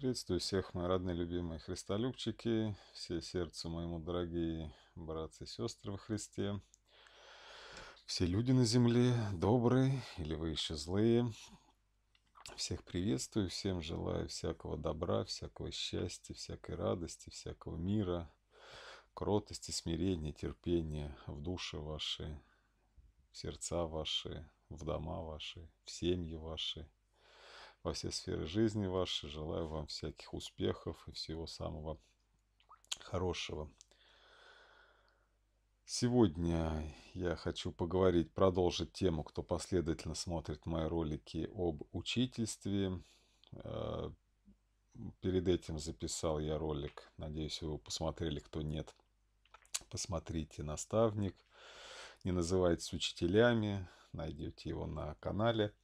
Приветствую всех, мои родные, любимые христолюбчики, все сердцу моему дорогие братцы и сестры во Христе, все люди на земле, добрые или вы еще злые. Всех приветствую, всем желаю всякого добра, всякого счастья, всякой радости, всякого мира, кротости, смирения, терпения в души ваши, в сердца ваши, в дома ваши, в семьи ваши – во все сферы жизни ваши Желаю вам всяких успехов и всего самого хорошего. Сегодня я хочу поговорить, продолжить тему, кто последовательно смотрит мои ролики об учительстве. Э, перед этим записал я ролик, надеюсь, вы его посмотрели, кто нет. Посмотрите «Наставник», не называется «Учителями», найдете его на канале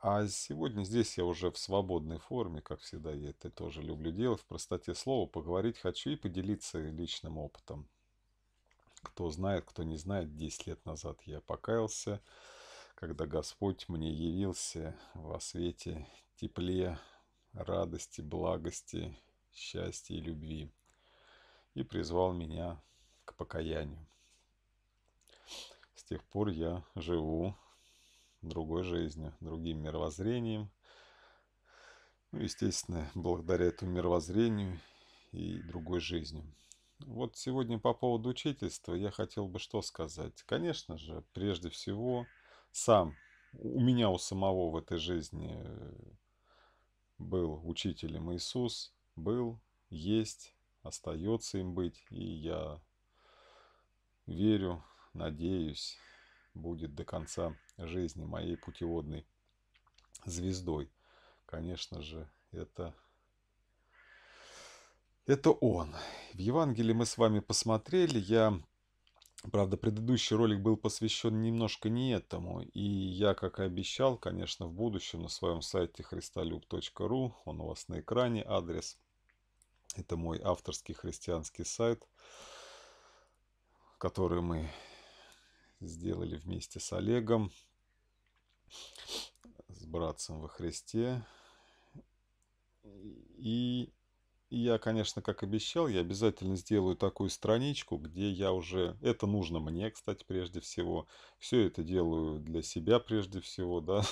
а сегодня здесь я уже в свободной форме, как всегда, я это тоже люблю делать, в простоте слова, поговорить хочу и поделиться личным опытом. Кто знает, кто не знает, 10 лет назад я покаялся, когда Господь мне явился во свете тепле, радости, благости, счастья и любви и призвал меня к покаянию. С тех пор я живу другой жизнью, другим мировоззрением. Ну, естественно, благодаря этому мировоззрению и другой жизни. Вот сегодня по поводу учительства я хотел бы что сказать. Конечно же, прежде всего, сам, у меня у самого в этой жизни э, был учителем Иисус, был, есть, остается им быть, и я верю, надеюсь, будет до конца жизни, моей путеводной звездой, конечно же, это, это Он. В Евангелии мы с вами посмотрели, я Правда, предыдущий ролик был посвящен немножко не этому. И я, как и обещал, конечно, в будущем на своем сайте христолюб.ру, он у вас на экране, адрес. Это мой авторский христианский сайт, который мы сделали вместе с Олегом с братцем во Христе. И, я, конечно, как обещал, я обязательно сделаю такую страничку, где я уже... Это нужно мне, кстати, прежде всего. Все это делаю для себя прежде всего, да.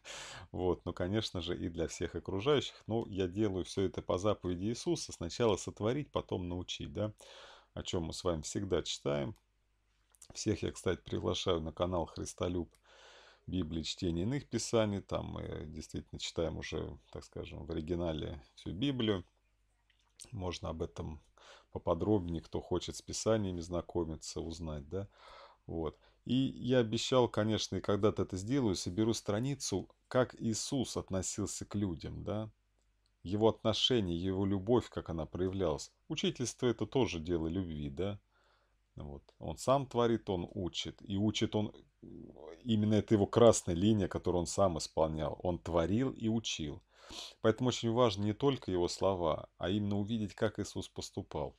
Вот, но, ну, конечно же, и для всех окружающих. Но я делаю все это по заповеди Иисуса. Сначала сотворить, потом научить, да. О чем мы с вами всегда читаем. Всех я, кстати, приглашаю на канал Христолюб Библии, чтение иных писаний. Там мы действительно читаем уже, так скажем, в оригинале всю Библию. Можно об этом поподробнее, кто хочет с писаниями знакомиться, узнать, да. Вот. И я обещал, конечно, и когда-то это сделаю, соберу страницу, как Иисус относился к людям, да. Его отношение, его любовь, как она проявлялась. Учительство это тоже дело любви, да. Вот. Он сам творит, он учит. И учит он, именно это его красная линия, которую он сам исполнял. Он творил и учил. Поэтому очень важно не только его слова, а именно увидеть, как Иисус поступал.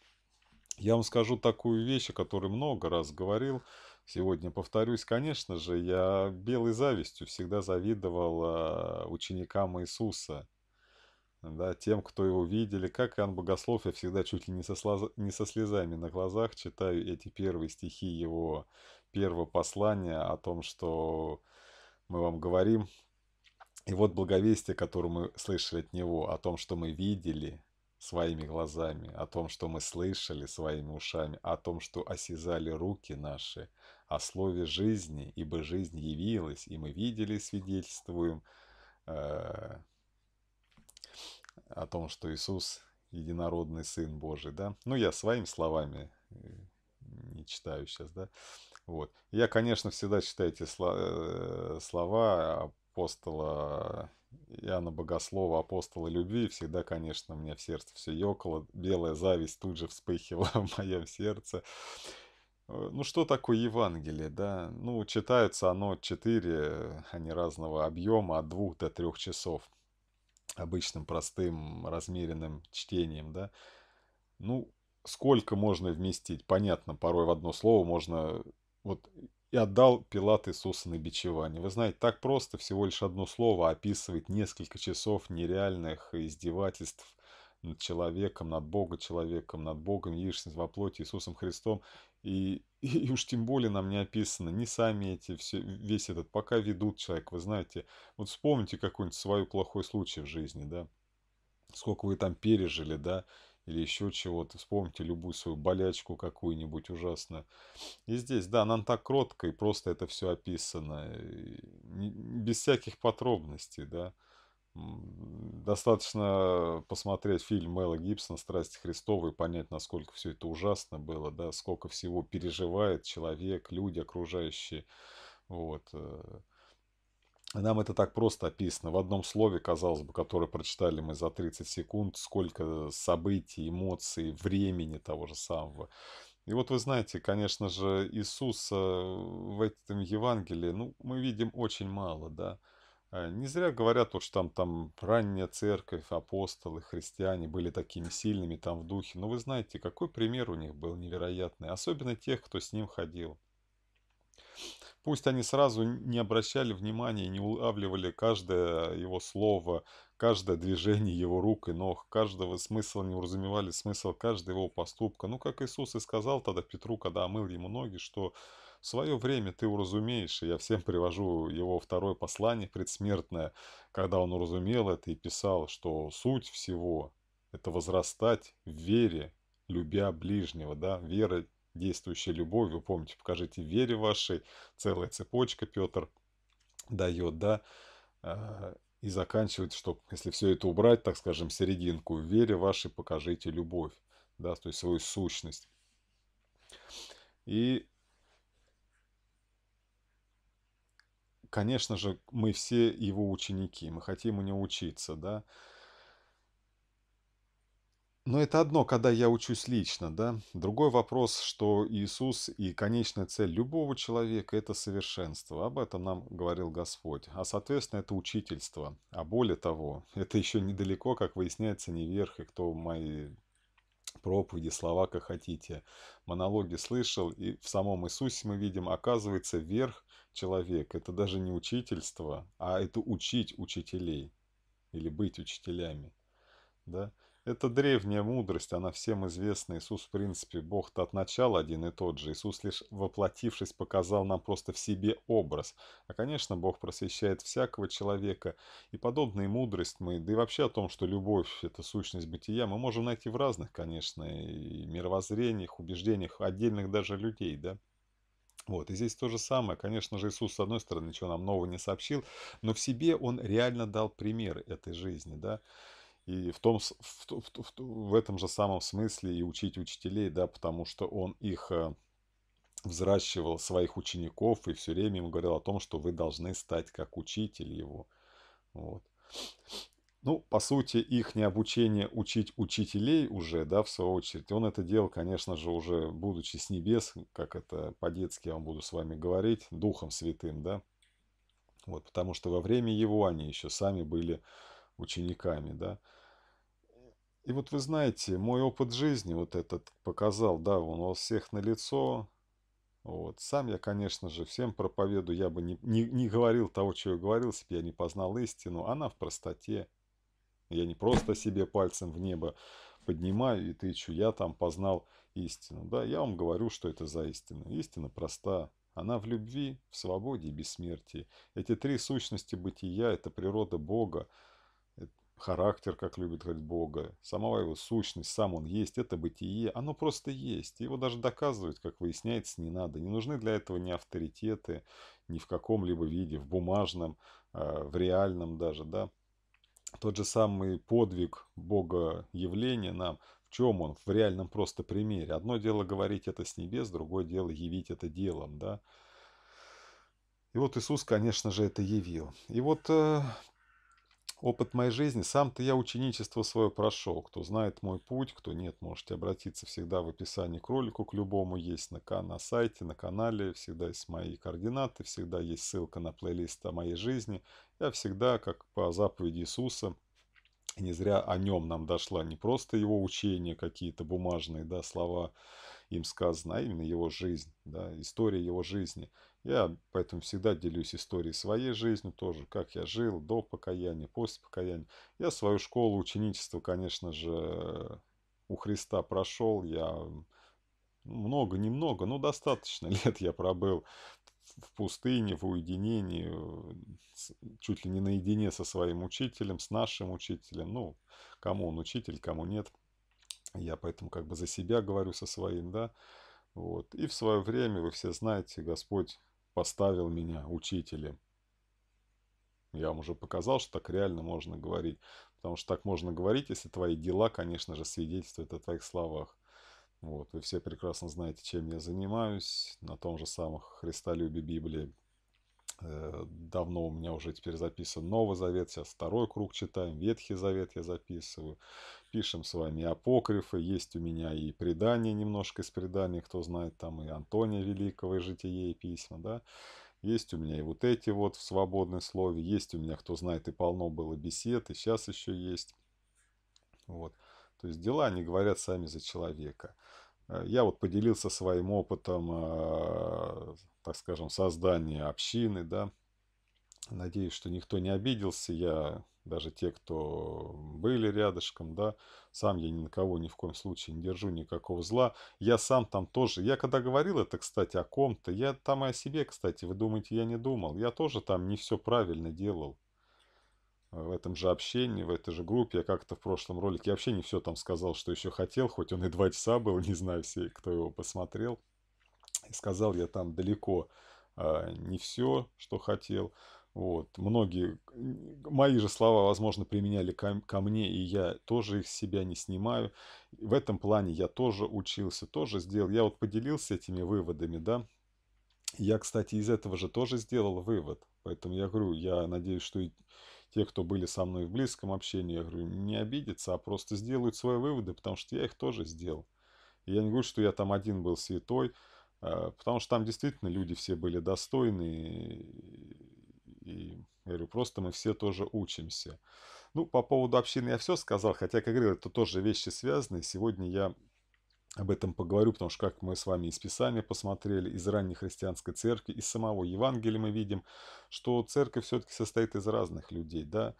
Я вам скажу такую вещь, о которой много раз говорил. Сегодня повторюсь, конечно же, я белой завистью всегда завидовал а, ученикам Иисуса – да, тем, кто его видели. Как Иоанн Богослов, я всегда чуть ли не со, слаз... не со слезами на глазах читаю эти первые стихи его первого послания о том, что мы вам говорим. И вот благовестие, которое мы слышали от него, о том, что мы видели своими глазами, о том, что мы слышали своими ушами, о том, что осязали руки наши, о слове жизни, ибо жизнь явилась, и мы видели, свидетельствуем, э, о том, что Иисус единородный Сын Божий, да. Ну, я своими словами э, не читаю сейчас, да. Вот. Я, конечно, всегда читаю эти э, слова апостола Иоанна Богослова, апостола любви, всегда, конечно, у меня в сердце все ёкало, белая зависть тут же вспыхивала в моем сердце. Э, ну, что такое Евангелие, да? Ну, читается оно четыре, они разного объема, от двух до трех часов обычным, простым, размеренным чтением, да, ну, сколько можно вместить? Понятно, порой в одно слово можно... Вот и отдал Пилат Иисуса на бичевание. Вы знаете, так просто всего лишь одно слово описывает несколько часов нереальных издевательств, над человеком, над Богом, человеком, над Богом яичниц во плоти Иисусом Христом. И, и, уж тем более нам не описано не сами эти, все, весь этот, пока ведут человек, вы знаете, вот вспомните какой-нибудь свой плохой случай в жизни, да, сколько вы там пережили, да, или еще чего-то. Вспомните любую свою болячку какую-нибудь ужасную. И здесь, да, нам так кротко и просто это все описано, и без всяких подробностей, да. Достаточно посмотреть фильм Мэла Гибсона «Страсти Христова» и понять, насколько все это ужасно было, да, сколько всего переживает человек, люди, окружающие. Вот. Э. Нам это так просто описано. В одном слове, казалось бы, которое прочитали мы за 30 секунд, сколько событий, эмоций, времени того же самого. И вот вы знаете, конечно же, Иисуса в этом Евангелии, ну, мы видим очень мало, да. Э, не зря говорят, что там, там ранняя церковь, апостолы, христиане были такими сильными там в духе. Но вы знаете, какой пример у них был невероятный, особенно тех, кто с ним ходил. Пусть они сразу не обращали внимания, не улавливали каждое его слово, каждое движение его рук и ног, каждого смысла не уразумевали, смысл каждого его поступка. Ну, как Иисус и сказал тогда Петру, когда омыл ему ноги, что в свое время ты уразумеешь, и я всем привожу его второе послание предсмертное, когда он уразумел это и писал, что суть всего – это возрастать в вере, любя ближнего, да, вера, действующая любовью, вы помните, покажите вере вашей, целая цепочка Петр дает, да, а, и заканчивать, что если все это убрать, так скажем, серединку, в вере вашей покажите любовь, да, то есть свою сущность. И конечно же, мы все его ученики, мы хотим у него учиться, да. Но это одно, когда я учусь лично, да. Другой вопрос, что Иисус и конечная цель любого человека – это совершенство. Об этом нам говорил Господь. А, соответственно, это учительство. А более того, это еще недалеко, как выясняется, не верх, и кто мои проповеди, слова, как хотите, монологи слышал. И в самом Иисусе мы видим, оказывается, верх – человек. Это даже не учительство, а это учить учителей или быть учителями. Да? Это древняя мудрость, она всем известна. Иисус, в принципе, Бог-то от начала один и тот же. Иисус, лишь воплотившись, показал нам просто в себе образ. А, конечно, Бог просвещает всякого человека. И подобные мудрость мы, да и вообще о том, что любовь – это сущность бытия, мы можем найти в разных, конечно, и мировоззрениях, убеждениях отдельных даже людей, да. Вот, и здесь то же самое. Конечно же, Иисус, с одной стороны, ничего нам нового не сообщил, но в себе Он реально дал примеры этой жизни, да. И в, том, в, в, в, в этом же самом смысле и учить учителей, да, потому что Он их э, взращивал своих учеников и все время ему говорил о том, что вы должны стать как учитель его. Вот. Ну, по сути, их не обучение учить учителей уже, да, в свою очередь, он это делал, конечно же, уже будучи с небес, как это по-детски я вам буду с вами говорить, Духом Святым, да. Вот, потому что во время его они еще сами были учениками, да. И вот вы знаете, мой опыт жизни вот этот показал, да, он у вас всех на лицо. Вот. Сам я, конечно же, всем проповедую, я бы не, не, не говорил того, чего я говорил, если бы я не познал истину. Она в простоте, я не просто себе пальцем в небо поднимаю и тычу. Я там познал истину. Да, я вам говорю, что это за истина. Истина проста. Она в любви, в свободе и бессмертии. Эти три сущности бытия – это природа Бога, э, характер, как любит говорить Бога, сама его сущность, сам он есть, это бытие, оно просто есть. Его даже доказывать, как выясняется, не надо. Не нужны для этого ни авторитеты, ни в каком-либо виде, в бумажном, а, в реальном даже, да тот же самый подвиг Бога явления нам, в чем он? В реальном просто примере. Одно дело говорить это с небес, другое дело явить это делом, да. И вот Иисус, конечно же, это явил. И вот э, опыт моей жизни. Сам-то я ученичество свое прошел. Кто знает мой путь, кто нет, можете обратиться всегда в описании к ролику, к любому есть на, на сайте, на канале, всегда есть мои координаты, всегда есть ссылка на плейлист о моей жизни. Я всегда, как по заповеди Иисуса, не зря о нем нам дошла не просто его учение, какие-то бумажные да, слова им сказано, а именно его жизнь, да, история его жизни. Я поэтому всегда делюсь историей своей жизни тоже, как я жил до покаяния, после покаяния. Я свою школу ученичества, конечно же, у Христа прошел. Я много, немного, но достаточно лет я пробыл в пустыне, в уединении, э, чуть ли не наедине со своим учителем, с нашим учителем. Ну, кому он учитель, кому нет. Я поэтому как бы за себя говорю со своим, да. Вот. И в свое время, вы все знаете, Господь поставил меня учителем. Я вам уже показал, что так реально можно говорить. Потому что так можно говорить, если твои дела, конечно же, свидетельствуют о твоих словах. Вот, вы все прекрасно знаете, чем я занимаюсь, на том же самом христолюбе Библии, Э, давно у меня уже теперь записан Новый Завет, сейчас второй круг читаем, Ветхий Завет я записываю. Пишем с вами апокрифы, есть у меня и предания немножко из преданий, кто знает, там и Антония Великого, и Житие, и письма, да. Есть у меня и вот эти вот в свободной слове, есть у меня, кто знает, и полно было бесед, и сейчас еще есть. Вот. То есть дела, они говорят сами за человека. Э, я вот поделился своим опытом, э, так скажем, создания общины, да. Надеюсь, что никто не обиделся. Я, даже те, кто были рядышком, да, сам я ни на кого ни в коем случае не держу никакого зла. Я сам там тоже, я когда говорил это, кстати, о ком-то, я там и о себе, кстати, вы думаете, я не думал. Я тоже там не все правильно делал в этом же общении, в этой же группе. Я как-то в прошлом ролике я вообще не все там сказал, что еще хотел, хоть он и два часа был, не знаю все, кто его посмотрел. И сказал я там далеко э, не все, что хотел. Вот. Многие мои же слова, возможно, применяли ко, ко мне, и я тоже их с себя не снимаю. В этом плане я тоже учился, тоже сделал. Я вот поделился этими выводами, да. Я, кстати, из этого же тоже сделал вывод. Поэтому я говорю, я надеюсь, что и те, кто были со мной в близком общении, я говорю, не обидятся, а просто сделают свои выводы, потому что я их тоже сделал. я не говорю, что я там один был святой, а, потому что там действительно люди все были достойны, и, я говорю, просто мы все тоже учимся. Ну, по поводу общины я все сказал, хотя, как говорил, это тоже вещи связаны. Сегодня я об этом поговорю, потому что, как мы с вами из Писания посмотрели, из ранней христианской церкви, из самого Евангелия мы видим, что церковь все-таки состоит из разных людей, да.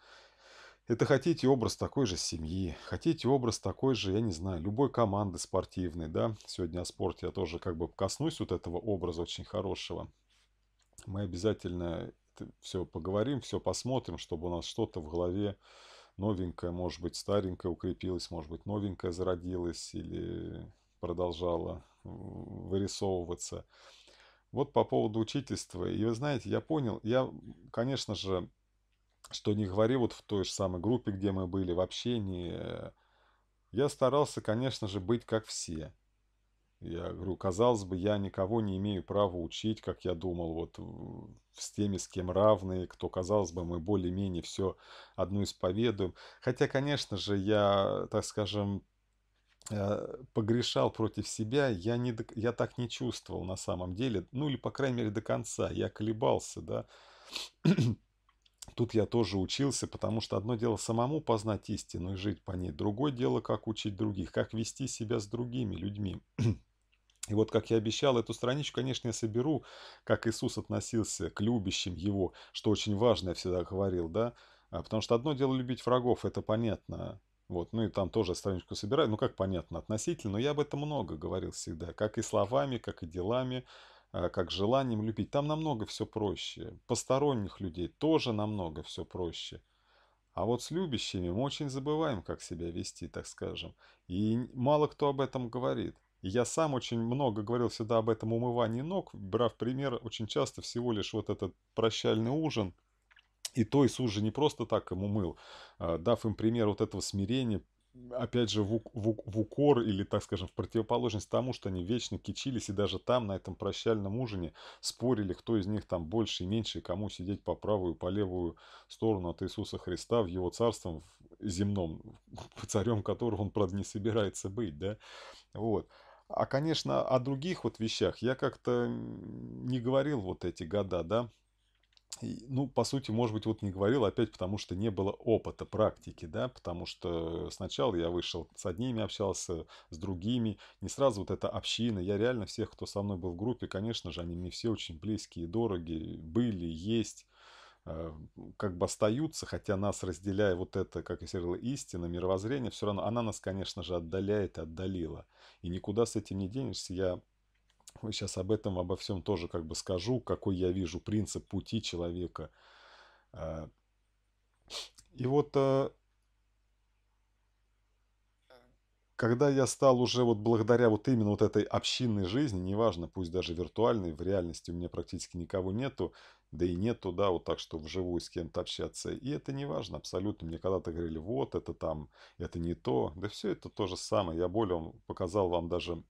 Это хотите образ такой же семьи, хотите образ такой же, я не знаю, любой команды спортивной, да. Сегодня о спорте я тоже как бы коснусь вот этого образа очень хорошего. Мы обязательно все поговорим, все посмотрим, чтобы у нас что-то в голове новенькое, может быть, старенькое укрепилось, может быть, новенькое зародилось или продолжала вырисовываться. Вот по поводу учительства. И вы знаете, я понял, я, конечно же, что не говори вот в той же самой группе, где мы были, в общении, э, я старался, конечно же, быть как все. Я говорю, казалось бы, я никого не имею права учить, как я думал, вот с теми, с кем равные, кто, казалось бы, мы более-менее все одну исповедуем. Хотя, конечно же, я, так скажем, Э, погрешал против себя, я, не, я так не чувствовал на самом деле, ну или, по крайней мере, до конца, я колебался, да. Тут я тоже учился, потому что одно дело самому познать истину и жить по ней, другое дело, как учить других, как вести себя с другими людьми. И вот, как я обещал, эту страничку, конечно, я соберу, как Иисус относился к любящим его, что очень важно, я всегда говорил, да, а, потому что одно дело любить врагов, это понятно, вот, ну и там тоже страничку собираю, ну как понятно, относительно, но я об этом много говорил всегда, как и словами, как и делами, а, как желанием любить. Там намного все проще, посторонних людей тоже намного все проще. А вот с любящими мы очень забываем, как себя вести, так скажем. И мало кто об этом говорит. И я сам очень много говорил всегда об этом умывании ног, брав пример очень часто всего лишь вот этот прощальный ужин – и то Иисус же не просто так им умыл, а, дав им пример вот этого смирения, опять же, в, в, в укор или, так скажем, в противоположность тому, что они вечно кичились и даже там, на этом прощальном ужине, спорили, кто из них там больше и меньше, и кому сидеть по правую по левую сторону от Иисуса Христа в его царством земном, царем которого он, правда, не собирается быть, да, вот. А, конечно, о других вот вещах я как-то не говорил вот эти года, да, ну, по сути, может быть, вот не говорил а опять, потому что не было опыта, практики, да, потому что сначала я вышел с одними, общался с другими, не сразу вот эта община, я реально всех, кто со мной был в группе, конечно же, они мне все очень близкие и дороги, были, есть, э, как бы остаются, хотя нас разделяя вот это, как я говорил, истина, мировоззрение, все равно она нас, конечно же, отдаляет и отдалила. И никуда с этим не денешься. Я вот сейчас об этом, обо всем тоже как бы скажу, какой я вижу принцип пути человека. А, и вот а, когда я стал уже вот благодаря вот именно вот этой общинной жизни, неважно, пусть даже виртуальной, в реальности у меня практически никого нету, да и нету, да, вот так, что вживую с кем-то общаться. И это неважно, абсолютно. Мне когда-то говорили, вот, это там, это не то. Да все это то же самое. Я более вам показал вам даже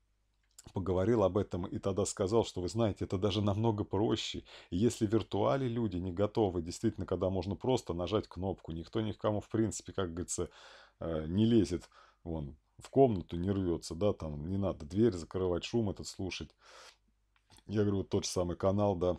поговорил об этом и тогда сказал, что вы знаете, это даже намного проще. И если в виртуале люди не готовы, действительно, когда можно просто нажать кнопку, никто никому, в принципе, как говорится, э, не лезет вон, в комнату, не рвется, да, там не надо дверь закрывать, шум этот слушать. Я говорю, вот тот же самый канал, да,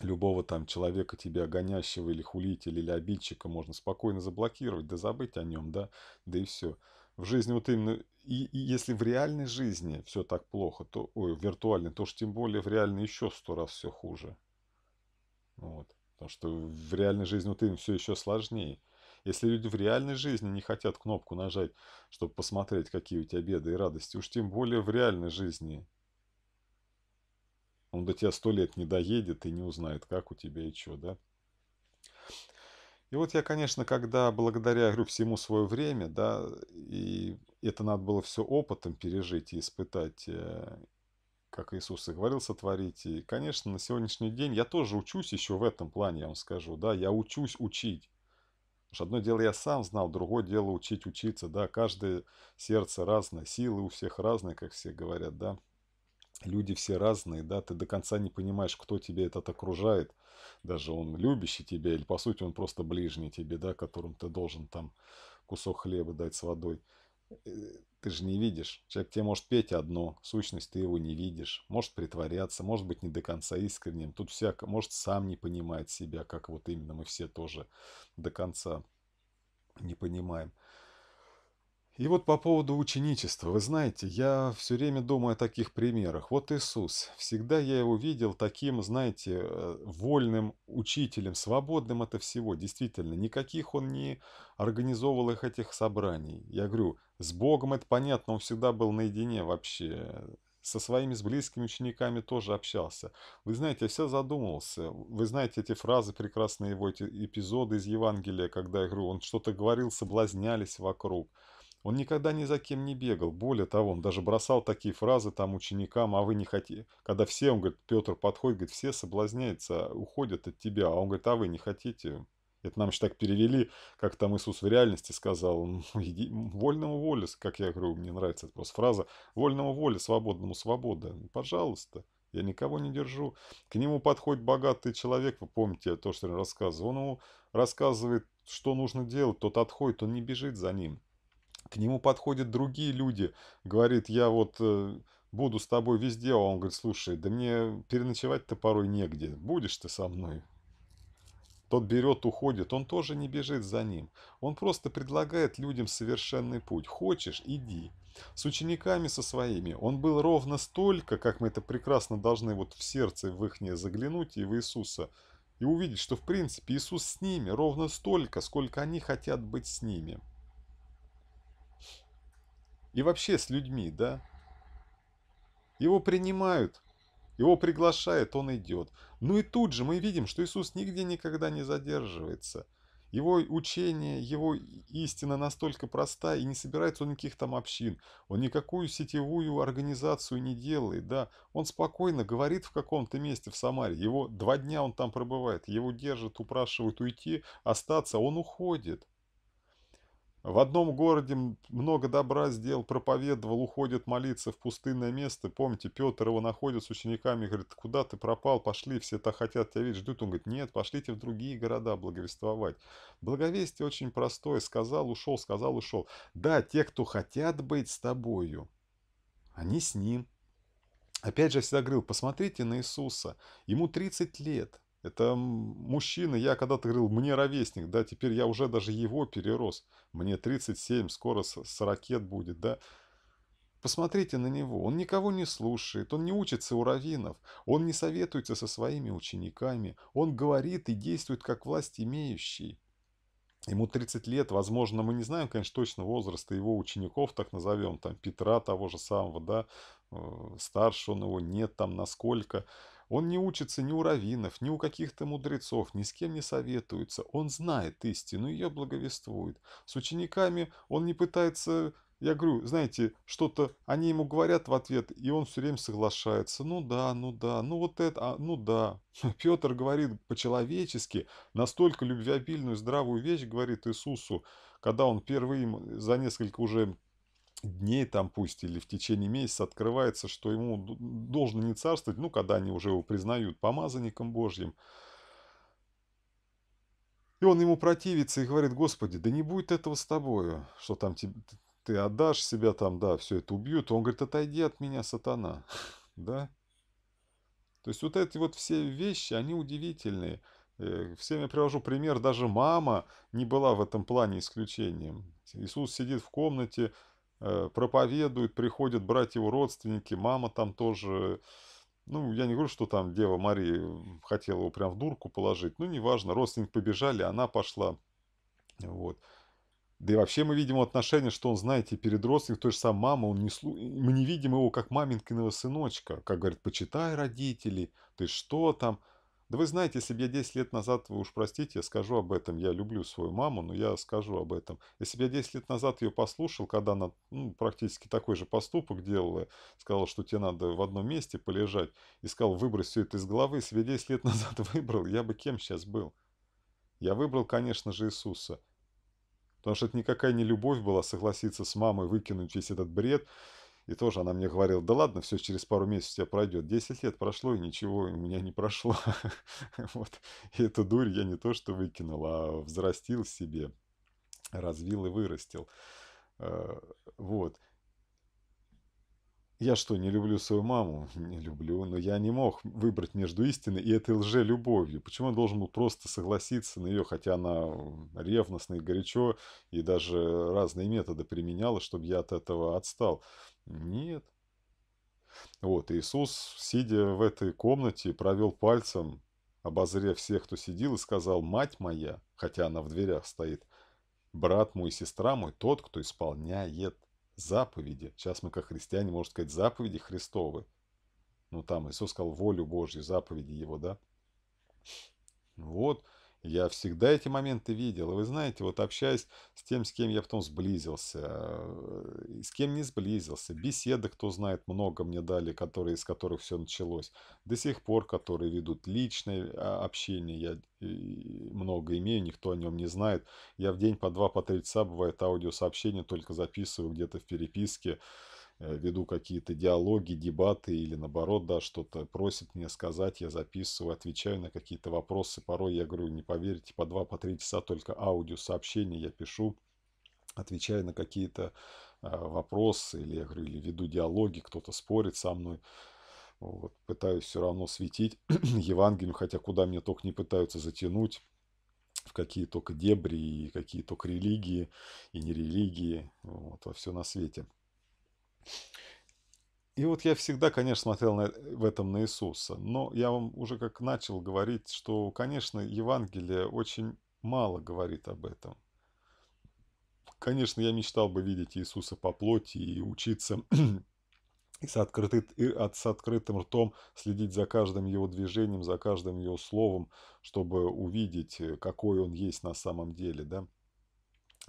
любого там человека тебя гонящего или хулителя или обидчика можно спокойно заблокировать, да забыть о нем, да, да и все в жизни вот именно, и, и если в реальной жизни все так плохо, то, ой, в виртуальной, то уж тем более в реальной еще сто раз все хуже. Вот. Потому что в реальной жизни вот им все еще сложнее. Если люди в реальной жизни не хотят кнопку нажать, чтобы посмотреть, какие у тебя беды и радости, уж тем более в реальной жизни. Он до тебя сто лет не доедет и не узнает, как у тебя и что, да? И вот я, конечно, когда благодаря, говорю, всему свое время, да, и это надо было все опытом пережить и испытать, э, как Иисус и говорил, сотворить. И, конечно, на сегодняшний день я тоже учусь еще в этом плане, я вам скажу, да, я учусь учить. Потому что одно дело я сам знал, другое дело учить учиться, да, каждое сердце разное, силы у всех разные, как все говорят, да. Люди все разные, да, ты до конца не понимаешь, кто тебе этот окружает – даже он любящий тебя, или по сути он просто ближний тебе, да, которым ты должен там кусок хлеба дать с водой. Э, ты же не видишь. Человек тебе может петь одно, сущность ты его не видишь. Может притворяться, может быть не до конца искренним. Тут всяко, может сам не понимает себя, как вот именно мы все тоже до конца не понимаем. И вот по поводу ученичества. Вы знаете, я все время думаю о таких примерах. Вот Иисус. Всегда я его видел таким, знаете, э, вольным учителем, свободным от всего. Действительно, никаких он не организовывал их этих собраний. Я говорю, с Богом это понятно, он всегда был наедине вообще. Со своими с близкими учениками тоже общался. Вы знаете, я все задумывался. Вы знаете эти фразы прекрасные его, эти эпизоды из Евангелия, когда, я говорю, он что-то говорил, соблазнялись вокруг. Он никогда ни за кем не бегал. Более того, он даже бросал такие фразы там ученикам, а вы не хотите... Когда все, он говорит, Петр подходит, говорит, все соблазняются, уходят от тебя. А он говорит, а вы не хотите? Это нам еще так перевели, как там Иисус в реальности сказал, ну, вольному воле, как я говорю, мне нравится эта просто фраза, вольному воле, свободному свобода. Пожалуйста, я никого не держу. К нему подходит богатый человек, вы помните, то, что я рассказывал, он ему рассказывает, что нужно делать, тот отходит, он не бежит за ним. К нему подходят другие люди, говорит, я вот э, буду с тобой везде. А он говорит, слушай, да мне переночевать-то порой негде, будешь ты со мной. Тот берет, уходит, он тоже не бежит за ним. Он просто предлагает людям совершенный путь. Хочешь – иди. С учениками со своими он был ровно столько, как мы это прекрасно должны вот в сердце в их заглянуть и в Иисуса, и увидеть, что в принципе Иисус с ними ровно столько, сколько они хотят быть с ними. И вообще с людьми, да? Его принимают, его приглашают, он идет. Ну и тут же мы видим, что Иисус нигде никогда не задерживается. Его учение, его истина настолько проста, и не собирается он никаких там общин. Он никакую сетевую организацию не делает, да. Он спокойно говорит в каком-то месте в Самаре. Его два дня он там пробывает. Его держат, упрашивают уйти, остаться. Он уходит. В одном городе много добра сделал, проповедовал, уходит молиться в пустынное место. Помните, Петр его находит с учениками, говорит, куда ты пропал, пошли, все так хотят тебя видеть, ждут. Он говорит, нет, пошлите в другие города благовествовать. Благовестие очень простое, сказал, ушел, сказал, ушел. Да, те, кто хотят быть с тобою, они с ним. Опять же, я всегда говорил, посмотрите на Иисуса, ему 30 лет, это мужчина, я когда-то говорил, мне ровесник, да, теперь я уже даже его перерос. Мне 37, скоро 40 будет, да. Посмотрите на него, он никого не слушает, он не учится у раввинов, он не советуется со своими учениками, он говорит и действует как власть имеющий. Ему 30 лет, возможно, мы не знаем, конечно, точно возраста его учеников, так назовем, там, Петра того же самого, да, э, старше он его, нет там, насколько. Он не учится ни у раввинов, ни у каких-то мудрецов, ни с кем не советуется. Он знает истину и ее благовествует. С учениками он не пытается... Я говорю, знаете, что-то они ему говорят в ответ, и он все время соглашается. Ну да, ну да, ну вот это, а, ну да. Петр говорит по-человечески, настолько любвеобильную, здравую вещь говорит Иисусу, когда он впервые за несколько уже дней там пусть или в течение месяца открывается, что ему должно не царствовать, ну, когда они уже его признают помазанником Божьим. И он ему противится и говорит, Господи, да не будет этого с тобою, что там тебе, ты отдашь себя там, да, все это убьют. Он говорит, отойди от меня, сатана, да. То есть вот эти вот все вещи, они удивительные. Э, Всем я привожу пример, даже мама не была в этом плане исключением. Иисус сидит в комнате, Э, проповедует, приходят брать его родственники, мама там тоже. Ну, я не говорю, что там Дева Мария хотела его прям в дурку положить. Ну, неважно, родственники побежали, она пошла. Вот. Да и вообще мы видим отношение, что он, знаете, перед родственником, то же самое, мама, он не слу... мы не видим его как маменькиного сыночка, как говорит, почитай родителей, ты что там, да вы знаете, если бы я 10 лет назад, вы уж простите, я скажу об этом, я люблю свою маму, но я скажу об этом. Если бы я 10 лет назад ее послушал, когда она ну, практически такой же поступок делала, сказала, что тебе надо в одном месте полежать, и сказал, выбрось все это из головы, если бы я 10 лет назад выбрал, я бы кем сейчас был? Я выбрал, конечно же, Иисуса. Потому что это никакая не любовь была согласиться с мамой, выкинуть весь этот бред, и тоже она мне говорила, да ладно, все через пару месяцев тебя пройдет. 10 лет прошло, и ничего у меня не прошло. вот. И эту дурь я не то что выкинул, а взрастил себе, развил и вырастил. Э, вот. Я что, не люблю свою маму? Не люблю, но я не мог выбрать между истиной и этой лже-любовью. Почему я должен был просто согласиться на нее, хотя она ревностно и горячо, и даже разные методы применяла, чтобы я от этого отстал? Нет. Вот, Иисус, сидя в этой комнате, провел пальцем, обозрев всех, кто сидел, и сказал, «Мать моя», хотя она в дверях стоит, «брат мой сестра мой, тот, кто исполняет заповеди». Сейчас мы, как христиане, можем сказать, заповеди Христовы. Ну, там Иисус сказал волю Божью, заповеди Его, да? Вот. Я всегда эти моменты видел. вы знаете, вот общаясь с тем, с кем я потом сблизился, э, с кем не сблизился, беседы, кто знает, много мне дали, которые, из которых все началось. До сих пор, которые ведут личное а, общение, я много имею, никто о нем не знает. Я в день по два, по три часа, бывает, аудиосообщения только записываю где-то в переписке. Э, веду какие-то диалоги, дебаты или наоборот, да, что-то просит мне сказать, я записываю, отвечаю на какие-то вопросы. Порой я говорю, не поверите, по два по три часа только аудиосообщения я пишу, отвечаю на какие-то а, вопросы или я говорю, или веду диалоги, кто-то спорит со мной. Вот, пытаюсь все равно светить Евангелием, хотя куда меня только не пытаются затянуть в какие только дебри и какие только религии и не религии, вот, во а все на свете. И вот я всегда, конечно, смотрел на, в этом на Иисуса, но я вам уже как начал говорить, что, конечно, Евангелие очень мало говорит об этом. Конечно, я мечтал бы видеть Иисуса по плоти и учиться и с, открытым, и с открытым ртом следить за каждым его движением, за каждым его словом, чтобы увидеть, э, какой он есть на самом деле, да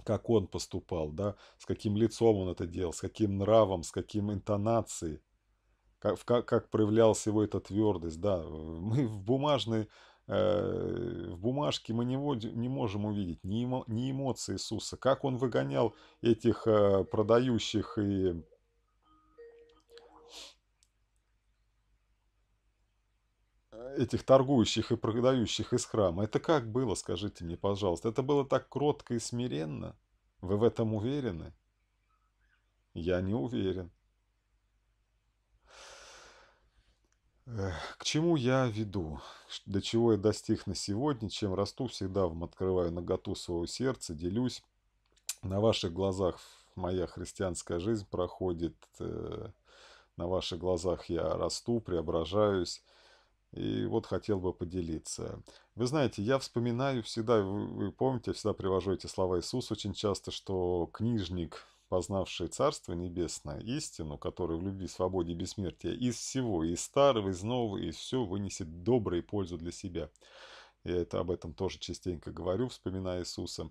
как он поступал, да, с каким лицом он это делал, с каким нравом, с каким интонацией, как, как, как проявлялась его эта твердость, да. Мы в бумажной, э, в бумажке мы не, не можем увидеть ни, эмо, ни эмоции Иисуса, как он выгонял этих э, продающих и этих торгующих и продающих из храма. Это как было, скажите мне, пожалуйста? Это было так кротко и смиренно? Вы в этом уверены? Я не уверен. К чему я веду? До чего я достиг на сегодня? Чем расту? Всегда вам открываю наготу своего сердца, делюсь. На ваших глазах моя христианская жизнь проходит. Э, на ваших глазах я расту, преображаюсь. И вот хотел бы поделиться. Вы знаете, я вспоминаю всегда, вы, вы помните, я всегда привожу эти слова Иисус очень часто, что книжник, познавший Царство Небесное, истину, который в любви, свободе и бессмертии, из всего, из старого, из нового, из все вынесет доброе пользу для себя. Я это об этом тоже частенько говорю, вспоминая Иисуса.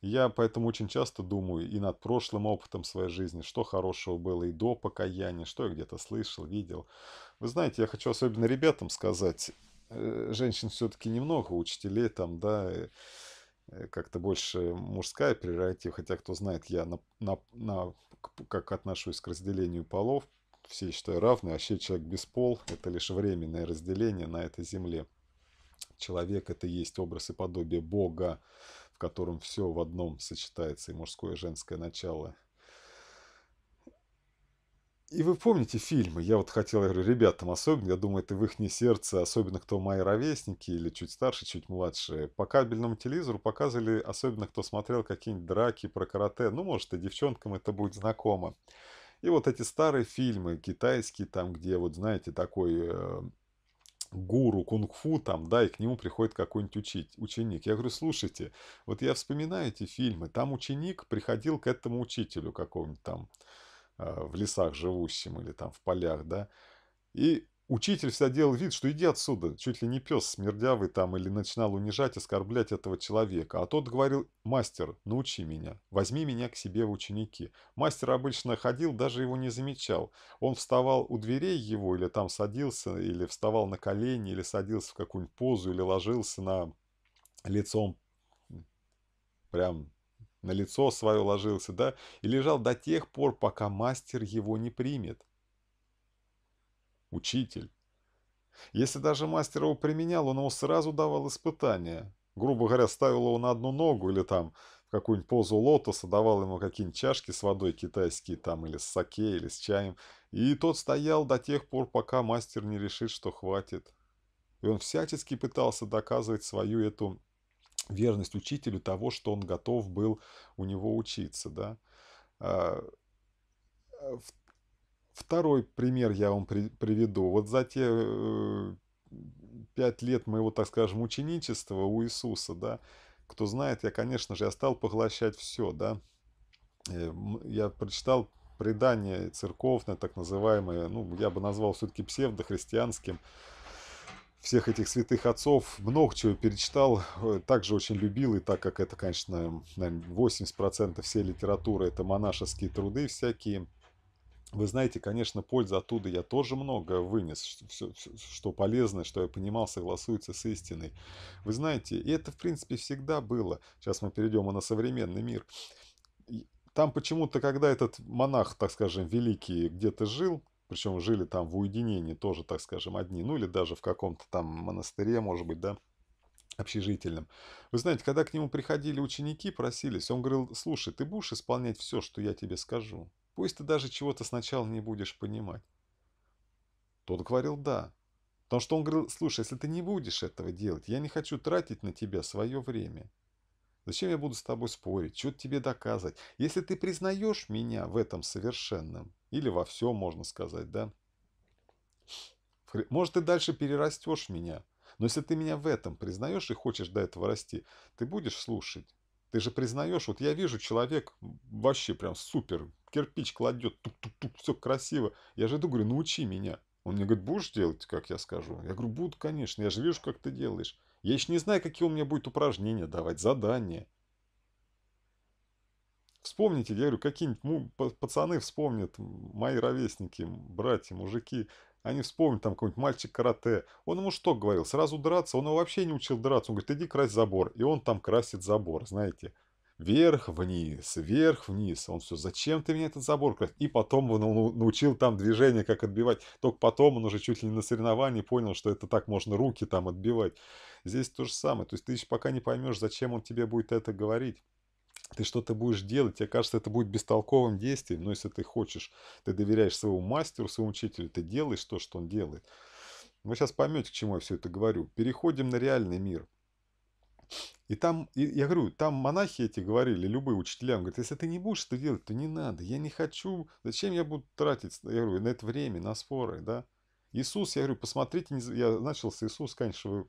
Я поэтому очень часто думаю и над прошлым опытом своей жизни, что хорошего было и до покаяния, что я где-то слышал, видел. Вы знаете, я хочу особенно ребятам сказать, э, женщин все-таки немного, учителей там, да, э, э, как-то больше мужская прерогатива, хотя кто знает, я на, на, на, как отношусь к разделению полов, все считаю равны, а вообще человек без пол – это лишь временное разделение на этой земле. Человек – это есть образ и подобие Бога, в котором все в одном сочетается, и мужское, и женское начало. И вы помните фильмы? Я вот хотел, я говорю, ребятам особенно, я думаю, это в их не сердце, особенно кто мои ровесники или чуть старше, чуть младше. По кабельному телевизору показывали, особенно кто смотрел какие-нибудь драки про карате. Ну, может, и девчонкам это будет знакомо. И вот эти старые фильмы китайские, там, где вот, знаете, такой э, гуру кунг-фу там, да, и к нему приходит какой-нибудь учить, ученик. Я говорю, слушайте, вот я вспоминаю эти фильмы, там ученик приходил к этому учителю какому-нибудь там э, в лесах живущим или там в полях, да, и Учитель всегда делал вид, что иди отсюда, чуть ли не пес смердявый там или начинал унижать, оскорблять этого человека. А тот говорил, мастер, научи меня, возьми меня к себе в ученики. Мастер обычно ходил, даже его не замечал. Он вставал у дверей его или там садился, или вставал на колени, или садился в какую-нибудь позу, или ложился на лицом прям на лицо свое ложился, да, и лежал до тех пор, пока мастер его не примет учитель. Если даже мастер его применял, он его сразу давал испытания. Грубо говоря, ставил его на одну ногу или там в какую-нибудь позу лотоса, давал ему какие-нибудь чашки с водой китайские там или с саке, или с чаем. И тот стоял до тех пор, пока мастер не решит, что хватит. И он всячески пытался доказывать свою эту верность учителю того, что он готов был у него учиться. Да? А, а, в Второй пример я вам при, приведу. Вот за те э, пять лет моего, так скажем, ученичества у Иисуса, да, кто знает, я, конечно же, я стал поглощать все, да. Э, я прочитал предание церковное, так называемое, ну, я бы назвал все-таки псевдохристианским, всех этих святых отцов, много чего перечитал, э, также очень любил, и так как это, конечно, наверное, 80% всей литературы, это монашеские труды всякие, вы знаете, конечно, пользы оттуда я тоже много вынес, что, все, что полезное, что я понимал, согласуется с истиной. Вы знаете, и это, в принципе, всегда было. Сейчас мы перейдем на современный мир. Там почему-то, когда этот монах, так скажем, великий где-то жил, причем жили там в уединении тоже, так скажем, одни, ну или даже в каком-то там монастыре, может быть, да, общежительным. Вы знаете, когда к нему приходили ученики, просились, он говорил, слушай, ты будешь исполнять все, что я тебе скажу? Пусть ты даже чего-то сначала не будешь понимать. Тот говорил «да». Потому что он говорил, слушай, если ты не будешь этого делать, я не хочу тратить на тебя свое время. Зачем я буду с тобой спорить, что-то тебе доказывать? Если ты признаешь меня в этом совершенном, или во всем, можно сказать, да? Может, ты дальше перерастешь меня, но если ты меня в этом признаешь и хочешь до этого расти, ты будешь слушать. Ты же признаешь, вот я вижу, человек вообще прям супер кирпич кладет, тук-тук-тук, все красиво. Я же иду, говорю, научи меня. Он мне говорит, будешь делать, как я скажу? Я говорю, буду, конечно, я же вижу, как ты делаешь. Я еще не знаю, какие у меня будут упражнения давать, задания. Вспомните, я говорю, какие-нибудь пацаны вспомнят, мои ровесники, братья, мужики, они вспомнят там какой-нибудь мальчик карате. Он ему что говорил? Сразу драться? Он его вообще не учил драться. Он говорит, иди крась забор. И он там красит забор, знаете. Вверх-вниз, вверх-вниз. Он все, зачем ты меня этот забор красит? И потом он научил там движение, как отбивать. Только потом он уже чуть ли не на соревновании понял, что это так можно руки там отбивать. Здесь то же самое. То есть ты еще пока не поймешь, зачем он тебе будет это говорить ты что-то будешь делать, тебе кажется, это будет бестолковым действием, но если ты хочешь, ты доверяешь своему мастеру, своему учителю, ты делаешь то, что он делает. Вы сейчас поймете, к чему я все это говорю. Переходим на реальный мир. И там, и, я говорю, там монахи эти говорили, любые учителя, он говорит, если ты не будешь это делать, то не надо, я не хочу, зачем я буду тратить, я говорю, на это время, на споры, да. Иисус, я говорю, посмотрите, я начал с Иисуса, конечно, вы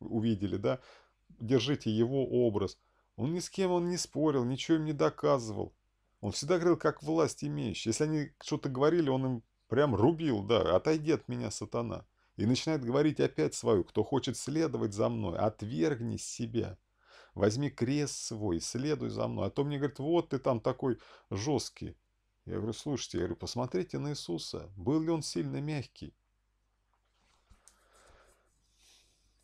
увидели, да, держите его образ. Он ни с кем он не спорил, ничего им не доказывал. Он всегда говорил, как власть имеющий. Если они что-то говорили, он им прям рубил, да, отойди от меня, сатана. И начинает говорить опять свою, кто хочет следовать за мной, отвергни себя. Возьми крест свой, следуй за мной. А то мне говорит, вот ты там такой жесткий. Я говорю, слушайте, я говорю, посмотрите на Иисуса. Был ли он сильно мягкий?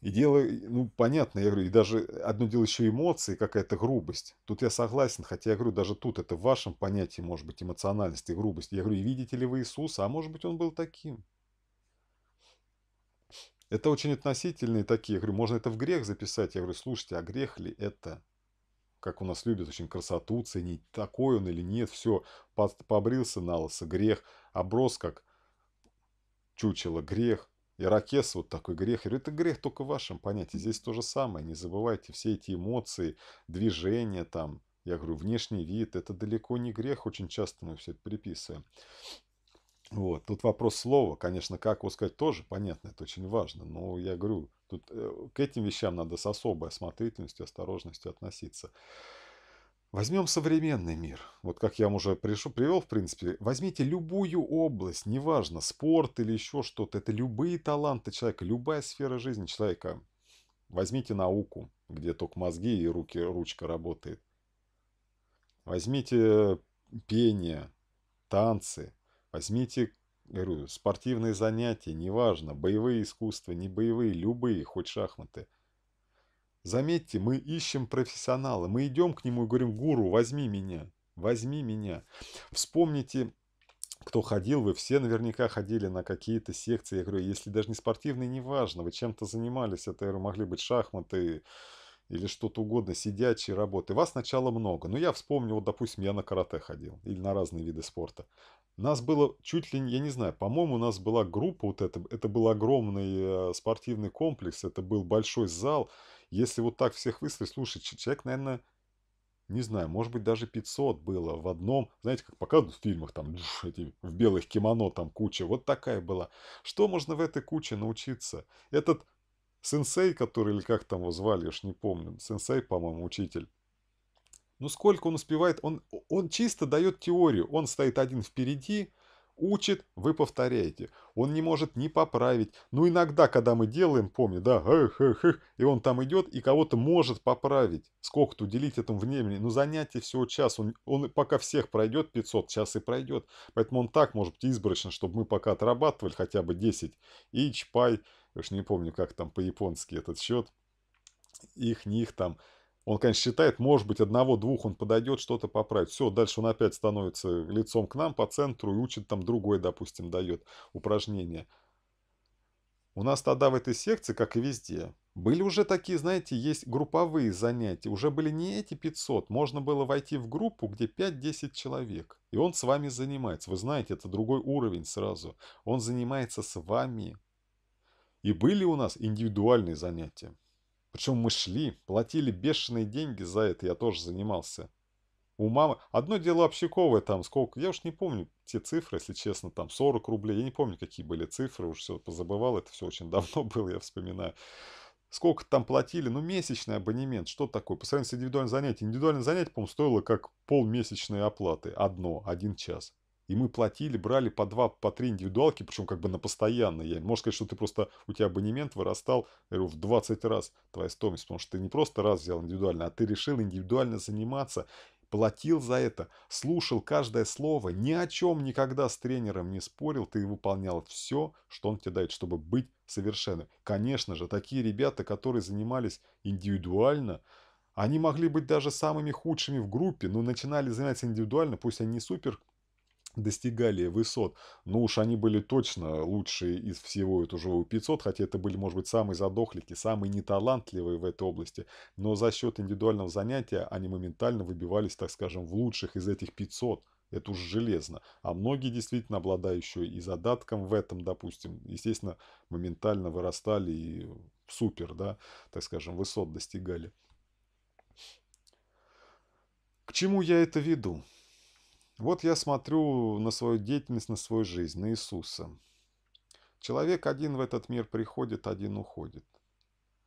И дело, ну, понятно, я говорю, и даже одно дело еще эмоции, какая-то грубость. Тут я согласен, хотя я говорю, даже тут это в вашем понятии, может быть, эмоциональность и грубость. Я говорю, и видите ли вы Иисуса, а может быть, он был таким. Это очень относительные такие. Я говорю, можно это в грех записать? Я говорю, слушайте, а грех ли это? Как у нас любят очень красоту ценить, такой он или нет, все, побрился на лысо, грех, оброс как чучело, грех, и ирокез вот такой грех. Я говорю, это грех только в вашем понятии, здесь то же самое, не забывайте все эти эмоции, движения там, я говорю, внешний вид, это далеко не грех, очень часто мы все это приписываем. Вот. Тут вопрос слова, конечно, как его сказать, тоже понятно, это очень важно. Но я говорю, тут э, к этим вещам надо с особой осмотрительностью, осторожностью относиться. Возьмем современный мир. Вот как я вам уже пришел, привел, в принципе, возьмите любую область, неважно, спорт или еще что-то, это любые таланты человека, любая сфера жизни человека. Возьмите науку, где только мозги и руки, ручка работает. Возьмите пение, танцы – Возьмите говорю, спортивные занятия, неважно, боевые искусства, не боевые, любые, хоть шахматы. Заметьте, мы ищем профессионала, мы идем к нему и говорим, гуру, возьми меня, возьми меня. Вспомните, кто ходил, вы все наверняка ходили на какие-то секции, я говорю, если даже не спортивные, неважно, вы чем-то занимались, это говорю, могли быть шахматы, или что-то угодно, сидячие работы. Вас сначала много. Но ну, я вспомнил, вот, допустим, я на карате ходил или на разные виды спорта. Нас было чуть ли, я не знаю, по-моему, у нас была группа, вот это, это был огромный э, спортивный комплекс, это был большой зал. Если вот так всех выставить, слушай, человек, наверное, не знаю, может быть, даже 500 было в одном, знаете, как показывают в фильмах, там, эти, в белых кимоно там куча, вот такая была. Что можно в этой куче научиться? Этот сенсей, который, или как там его звали, я ж не помню, сенсей, по-моему, учитель, ну сколько он успевает? Он, он чисто дает теорию. Он стоит один впереди, учит, вы повторяете. Он не может не поправить. Ну иногда, когда мы делаем, помню, да, эх, эх, эх, и он там идет и кого-то может поправить. Сколько-то уделить этому времени. но ну, занятие всего час. Он, он пока всех пройдет 500, час и пройдет. Поэтому он так может быть избрачен, чтобы мы пока отрабатывали хотя бы 10. Ич пай, я уж не помню, как там по-японски этот счет. Их, них там он, конечно, считает, может быть, одного-двух он подойдет, что-то поправит. Все, дальше он опять становится лицом к нам по центру и учит там другой, допустим, дает упражнение. У нас тогда в этой секции, как и везде, были уже такие, знаете, есть групповые занятия. Уже были не эти 500. Можно было войти в группу, где 5-10 человек. И он с вами занимается. Вы знаете, это другой уровень сразу. Он занимается с вами. И были у нас индивидуальные занятия. Причем мы шли, платили бешеные деньги за это, я тоже занимался. У мамы... Одно дело общаковое там, сколько... Я уж не помню те цифры, если честно, там 40 рублей. Я не помню, какие были цифры, уже все позабывал. Это все очень давно было, я вспоминаю. Сколько там платили? Ну, месячный абонемент. Что такое? По сравнению с индивидуальным занятием. Индивидуальное занятие, по-моему, стоило как полмесячной оплаты. Одно, один час. И мы платили, брали по два, по три индивидуалки, причем как бы на постоянно. Я, можно сказать, что ты просто, у тебя абонемент вырастал говорю, в 20 раз твоя стоимость, потому что ты не просто раз взял индивидуально, а ты решил индивидуально заниматься платил за это, слушал каждое слово, ни о чем никогда с тренером не спорил, ты выполнял все, что он тебе дает, чтобы быть совершенным. Конечно же, такие ребята, которые занимались индивидуально, они могли быть даже самыми худшими в группе, но начинали заниматься индивидуально, пусть они не супер достигали высот, ну уж они были точно лучшие из всего этого живого 500, хотя это были, может быть, самые задохлики, самые неталантливые в этой области, но за счет индивидуального занятия они моментально выбивались, так скажем, в лучших из этих 500 это уж железно. А многие действительно обладающие и задатком в этом, допустим, естественно, моментально вырастали и супер, да, так скажем, высот достигали. К чему я это веду? Вот я смотрю на свою деятельность, на свою жизнь, на Иисуса. Человек один в этот мир приходит, один уходит.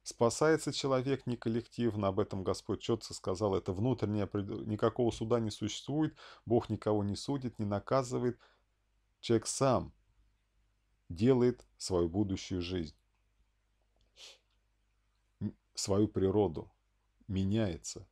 Спасается человек не коллективно, об этом Господь четко сказал, это внутреннее, никакого суда не существует, Бог никого не судит, не наказывает. Человек сам делает свою будущую жизнь, свою природу, меняется,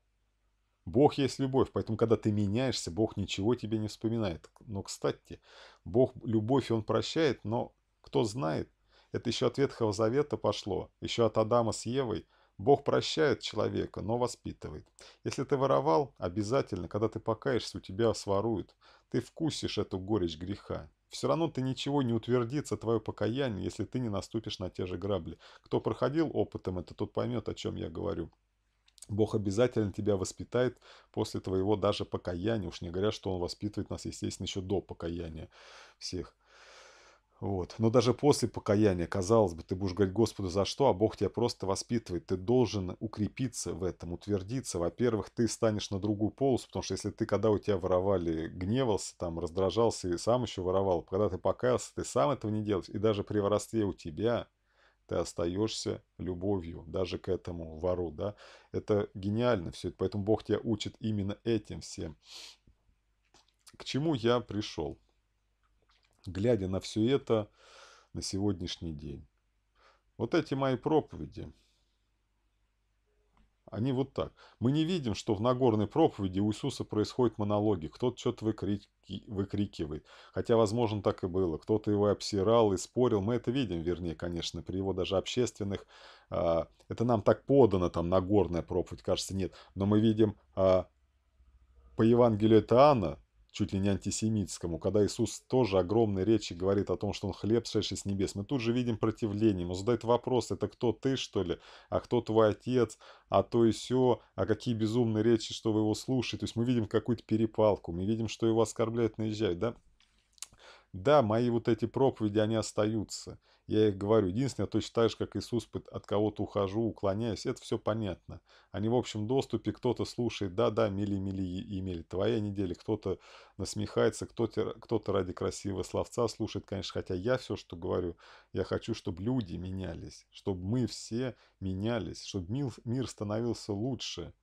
Бог есть любовь, поэтому, когда ты меняешься, Бог ничего тебе не вспоминает. Но, кстати, Бог любовь, Он прощает, но кто знает, это еще от Ветхого Завета пошло, еще от Адама с Евой. Бог прощает человека, но воспитывает. Если ты воровал, обязательно, когда ты покаешься, у тебя своруют. Ты вкусишь эту горечь греха. Все равно ты ничего не утвердится, твое покаяние, если ты не наступишь на те же грабли. Кто проходил опытом это, тот поймет, о чем я говорю. Бог обязательно тебя воспитает после твоего даже покаяния. Уж не говоря, что Он воспитывает нас, естественно, еще до покаяния всех. Вот. Но даже после покаяния, казалось бы, ты будешь говорить Господу за что, а Бог тебя просто воспитывает. Ты должен укрепиться в этом, утвердиться. Во-первых, ты станешь на другую полосу, потому что если ты, когда у тебя воровали, гневался, там, раздражался и сам еще воровал, когда ты покаялся, ты сам этого не делаешь. И даже при воровстве у тебя ты остаешься любовью даже к этому вору, да. Это гениально все поэтому Бог тебя учит именно этим всем. К чему я пришел? Глядя на все это на сегодняшний день. Вот эти мои проповеди – они вот так. Мы не видим, что в Нагорной проповеди у Иисуса происходят монологи. Кто-то что-то выкрики, выкрикивает. Хотя, возможно, так и было. Кто-то его обсирал и спорил. Мы это видим, вернее, конечно, при его даже общественных. Э, это нам так подано, там, Нагорная проповедь, кажется, нет. Но мы видим э, по Евангелию это чуть ли не антисемитскому, когда Иисус тоже огромной речи говорит о том, что он хлеб, сшедший с небес. Мы тут же видим противление, ему задают вопрос, это кто ты, что ли, а кто твой отец, а то и все, а какие безумные речи, что вы его слушаете. То есть мы видим какую-то перепалку, мы видим, что его оскорбляют, наезжают, да? Да, мои вот эти проповеди, они остаются. Я их говорю, единственное, точно так же, как Иисус, от кого-то ухожу, уклоняюсь, это все понятно. Они в общем доступе, кто-то слушает, да-да, мили-мили, Емель, твоя неделя, кто-то насмехается, кто-то кто ради красивого словца слушает, конечно, хотя я все, что говорю, я хочу, чтобы люди менялись, чтобы мы все менялись, чтобы мир, мир становился лучше,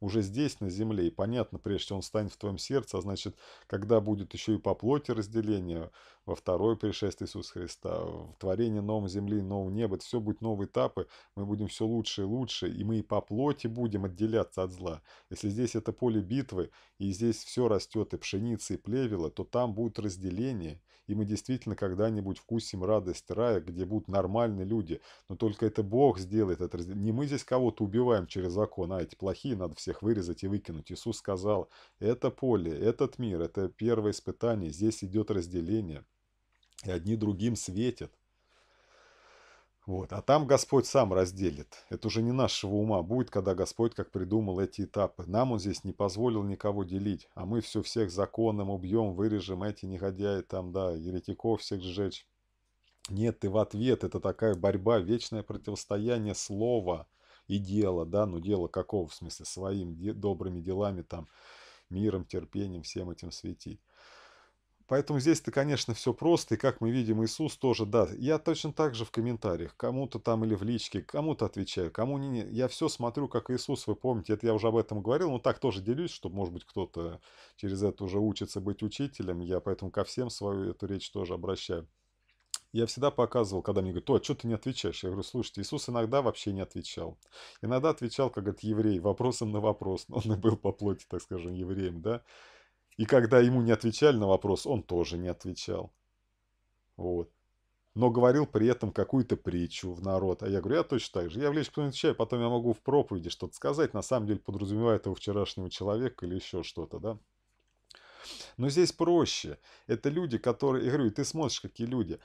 уже здесь, на земле, и понятно, прежде чем он станет в твоем сердце, а значит, когда будет еще и по плоти разделение, во второе пришествие Иисуса Христа, в творении новом земли, нового неба, это все будет новые этапы, мы будем все лучше и лучше, и мы и по плоти будем отделяться от зла. Если здесь это поле битвы, и здесь все растет, и пшеница, и плевела, то там будет разделение, и мы действительно когда-нибудь вкусим радость рая, где будут нормальные люди, но только это Бог сделает это разделение. Не мы здесь кого-то убиваем через закон, а эти плохие надо всех вырезать и выкинуть. Иисус сказал, это поле, этот мир, это первое испытание, здесь идет разделение и одни другим светят. Вот. А там Господь сам разделит. Это уже не нашего ума будет, когда Господь как придумал эти этапы. Нам Он здесь не позволил никого делить, а мы все всех законом убьем, вырежем эти негодяи там, да, еретиков всех сжечь. Нет, ты в ответ. Это такая борьба, вечное противостояние слова и дела, да, ну дело какого, в смысле, своим добрыми делами, там, миром, терпением, всем этим светить. Поэтому здесь-то, конечно, все просто, и как мы видим, Иисус тоже, да, я точно так же в комментариях, кому-то там или в личке, кому-то отвечаю, кому не, не, я все смотрю, как Иисус, вы помните, это я уже об этом говорил, но так тоже делюсь, чтобы, может быть, кто-то через это уже учится быть учителем, я поэтому ко всем свою эту речь тоже обращаю. Я всегда показывал, когда мне говорят, то, а что ты не отвечаешь? Я говорю, слушайте, Иисус иногда вообще не отвечал. Иногда отвечал, как говорит еврей, вопросом на вопрос. Но он и был по плоти, так скажем, евреем, да? И когда ему не отвечали на вопрос, он тоже не отвечал. Вот. Но говорил при этом какую-то притчу в народ. А я говорю, я точно так же. Я в лечь кто-нибудь чай, потом я могу в проповеди что-то сказать. На самом деле подразумевает его вчерашнего человека или еще что-то, да? Но здесь проще. Это люди, которые... Я говорю, ты смотришь, какие люди.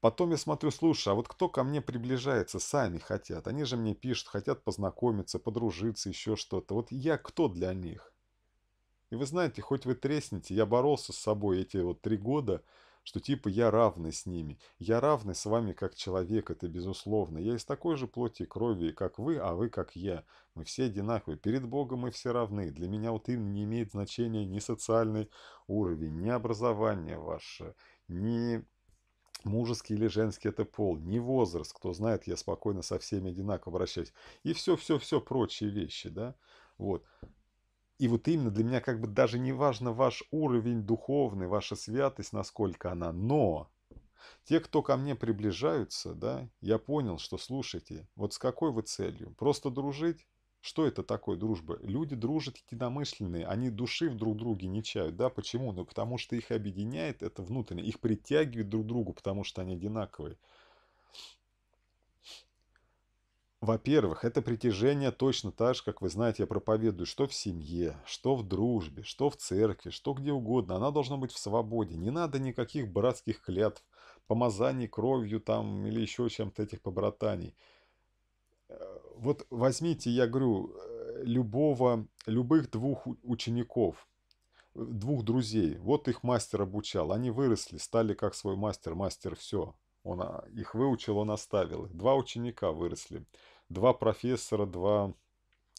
Потом я смотрю, слушай, а вот кто ко мне приближается, сами хотят. Они же мне пишут, хотят познакомиться, подружиться, еще что-то. Вот я кто для них? И вы знаете, хоть вы тресните, я боролся с собой эти вот три года, что типа я равный с ними. Я равный с вами как человек, это безусловно. Я из такой же плоти и крови, как вы, а вы как я. Мы все одинаковые. Перед Богом мы все равны. Для меня вот именно не имеет значения ни социальный уровень, ни образование ваше, ни мужеский или женский это пол, не возраст. Кто знает, я спокойно со всеми одинаково обращаюсь. И все-все-все прочие вещи, да. Вот. И вот именно для меня как бы даже не важно ваш уровень духовный, ваша святость, насколько она, но те, кто ко мне приближаются, да, я понял, что слушайте, вот с какой вы целью? Просто дружить? Что это такое дружба? Люди дружат единомышленные, они души в друг друге не чают, да, почему? Ну, потому что их объединяет это внутреннее, их притягивает друг к другу, потому что они одинаковые. Во-первых, это притяжение точно так же, как вы знаете, я проповедую, что в семье, что в дружбе, что в церкви, что где угодно. Она должна быть в свободе. Не надо никаких братских клятв, помазаний кровью там или еще чем-то этих побратаний. Э, вот возьмите, я говорю, э, любого, любых двух учеников, э, двух друзей. Вот их мастер обучал. Они выросли, стали как свой мастер, мастер все. Он а, их выучил, он оставил. Два ученика выросли. Два профессора, два...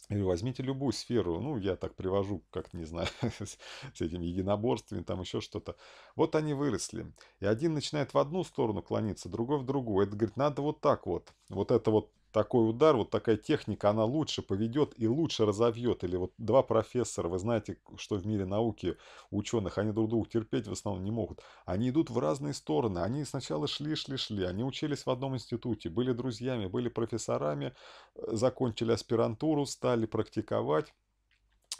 Или возьмите любую сферу, ну, я так привожу, как, не знаю, с, с этим единоборствами, там еще что-то. Вот они выросли. И один начинает в одну сторону клониться, другой в другую. Это говорит, надо вот так вот. Вот это вот такой удар, вот такая техника, она лучше поведет и лучше разовьет. Или вот два профессора, вы знаете, что в мире науки ученых, они друг друга терпеть в основном не могут. Они идут в разные стороны. Они сначала шли, шли, шли. Они учились в одном институте, были друзьями, были профессорами, э, закончили аспирантуру, стали практиковать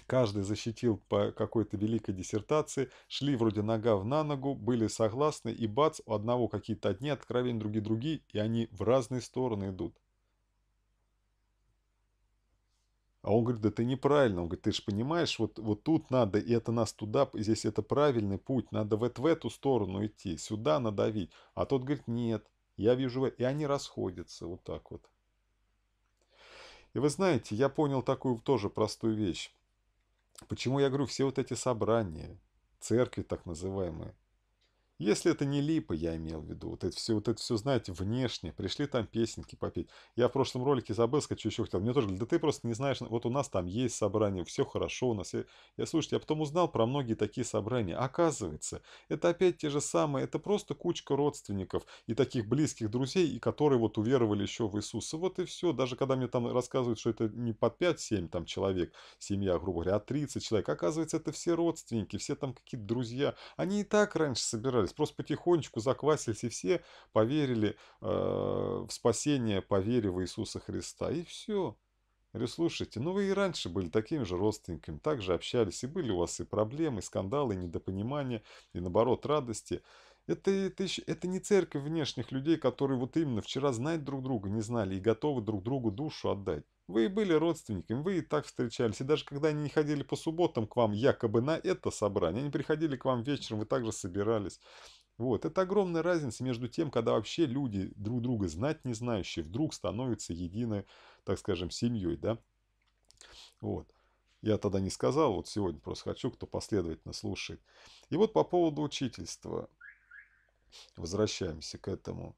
каждый защитил по какой-то великой диссертации, шли вроде нога в на ногу, были согласны, и бац, у одного какие-то одни откровения, другие другие, и они в разные стороны идут. А он говорит, да ты неправильно. Он говорит, ты же понимаешь, вот, вот тут надо, и это нас туда, здесь это правильный путь, надо вот в эту сторону идти, сюда надавить. А тот говорит, нет, я вижу, э-, и они расходятся вот так вот. И вы знаете, я понял такую тоже простую вещь. Почему я говорю, все вот эти собрания, церкви так называемые, если это не липа, я имел в виду, вот это все, вот это все, знаете, внешне, пришли там песенки попеть. Я в прошлом ролике забыл, что еще хотел. Мне тоже говорят, да ты просто не знаешь, вот у нас там есть собрание, все хорошо у нас. Я, я слушайте, я потом узнал про многие такие собрания. Оказывается, это опять те же самые, это просто кучка родственников и таких близких друзей, и которые вот уверовали еще в Иисуса. Вот и все. Даже когда мне там рассказывают, что это не по 5-7 там человек, семья, грубо говоря, а 30 человек. Оказывается, это все родственники, все там какие-то друзья. Они и так раньше собирались заквасились. Просто потихонечку заквасились, и все поверили э, в спасение, поверив в Иисуса Христа. И все. Говорю, слушайте, ну вы и раньше были такими же родственниками, так же общались, и были у вас и проблемы, и скандалы, и недопонимания, и наоборот радости. Это, это, это не церковь внешних людей, которые вот именно вчера знать друг друга не знали и готовы друг другу душу отдать. Вы и были родственниками, вы и так встречались, и даже когда они не ходили по субботам к вам якобы на это собрание, они приходили к вам вечером, вы также собирались. Вот, это огромная разница между тем, когда вообще люди друг друга знать не знающие, вдруг становятся единой, так скажем, семьей, да? Вот. Я тогда не сказал, вот сегодня просто хочу, кто последовательно слушает. И вот по поводу учительства возвращаемся к этому.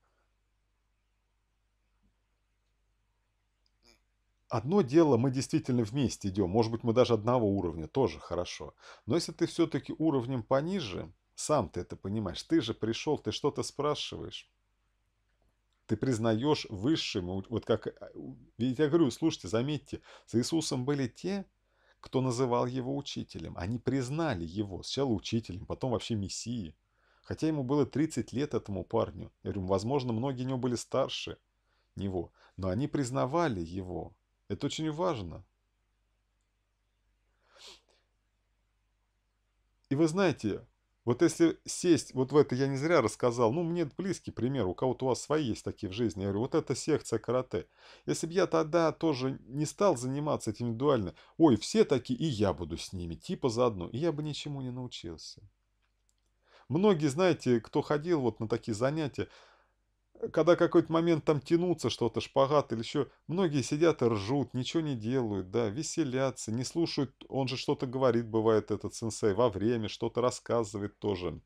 Одно дело, мы действительно вместе идем, может быть, мы даже одного уровня, тоже хорошо. Но если ты все-таки уровнем пониже, сам ты это понимаешь, ты же пришел, ты что-то спрашиваешь ты признаешь высшим, вот как, а, ведь я говорю, слушайте, заметьте, с Иисусом были те, кто называл его учителем, они признали его, сначала учителем, потом вообще мессией. Хотя ему было 30 лет этому парню. Я говорю, возможно, многие у него были старше него. Но они признавали его. Это очень важно. И вы знаете, вот если сесть, вот в это я не зря рассказал, ну, мне близкий пример, у кого-то у вас свои есть такие в жизни. Я говорю, вот это секция карате. Если бы я тогда тоже не стал заниматься этим индивидуально, ой, все такие, и я буду с ними, типа заодно, и я бы ничему не научился. Многие, знаете, кто ходил вот на такие занятия, когда какой-то момент там тянутся что-то, шпагат или еще, многие сидят и ржут, ничего не делают, да, веселятся, не слушают, он же что-то говорит, бывает этот сенсей, во время что-то рассказывает тоже.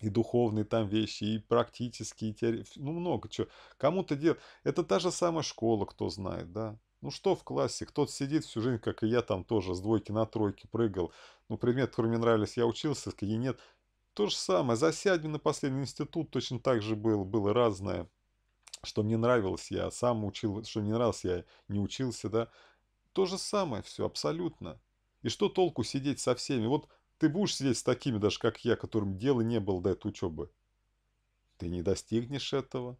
И духовные там вещи, и практические, и теории, ну много чего. Кому-то делать. Это та же самая школа, кто знает, да. Ну что в классе, кто-то сидит всю жизнь, как и я там тоже, с двойки на тройки прыгал. Ну, предмет, который мне нравились, я учился, какие нет. То же самое, засядь на последний институт точно так же был, было разное. Что мне нравилось, я сам учил, что мне нравилось, я не учился, да. То же самое все, абсолютно. И что толку сидеть со всеми? Вот ты будешь сидеть с такими, даже как я, которым дела не было до этой учебы. Ты не достигнешь этого.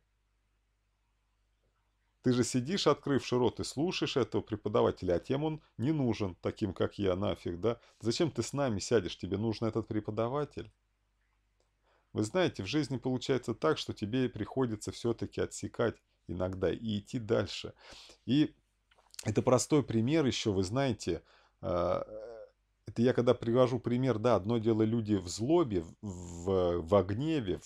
Ты же сидишь, открывший рот, и слушаешь этого преподавателя, а тем он не нужен, таким как я, нафиг, да? Зачем ты с нами сядешь? Тебе нужен этот преподаватель. Вы знаете, в жизни получается так, что тебе приходится все-таки отсекать иногда и идти дальше. И это простой пример еще, вы знаете, а, это я когда привожу пример, да, одно дело люди в злобе, в, в, в гневе,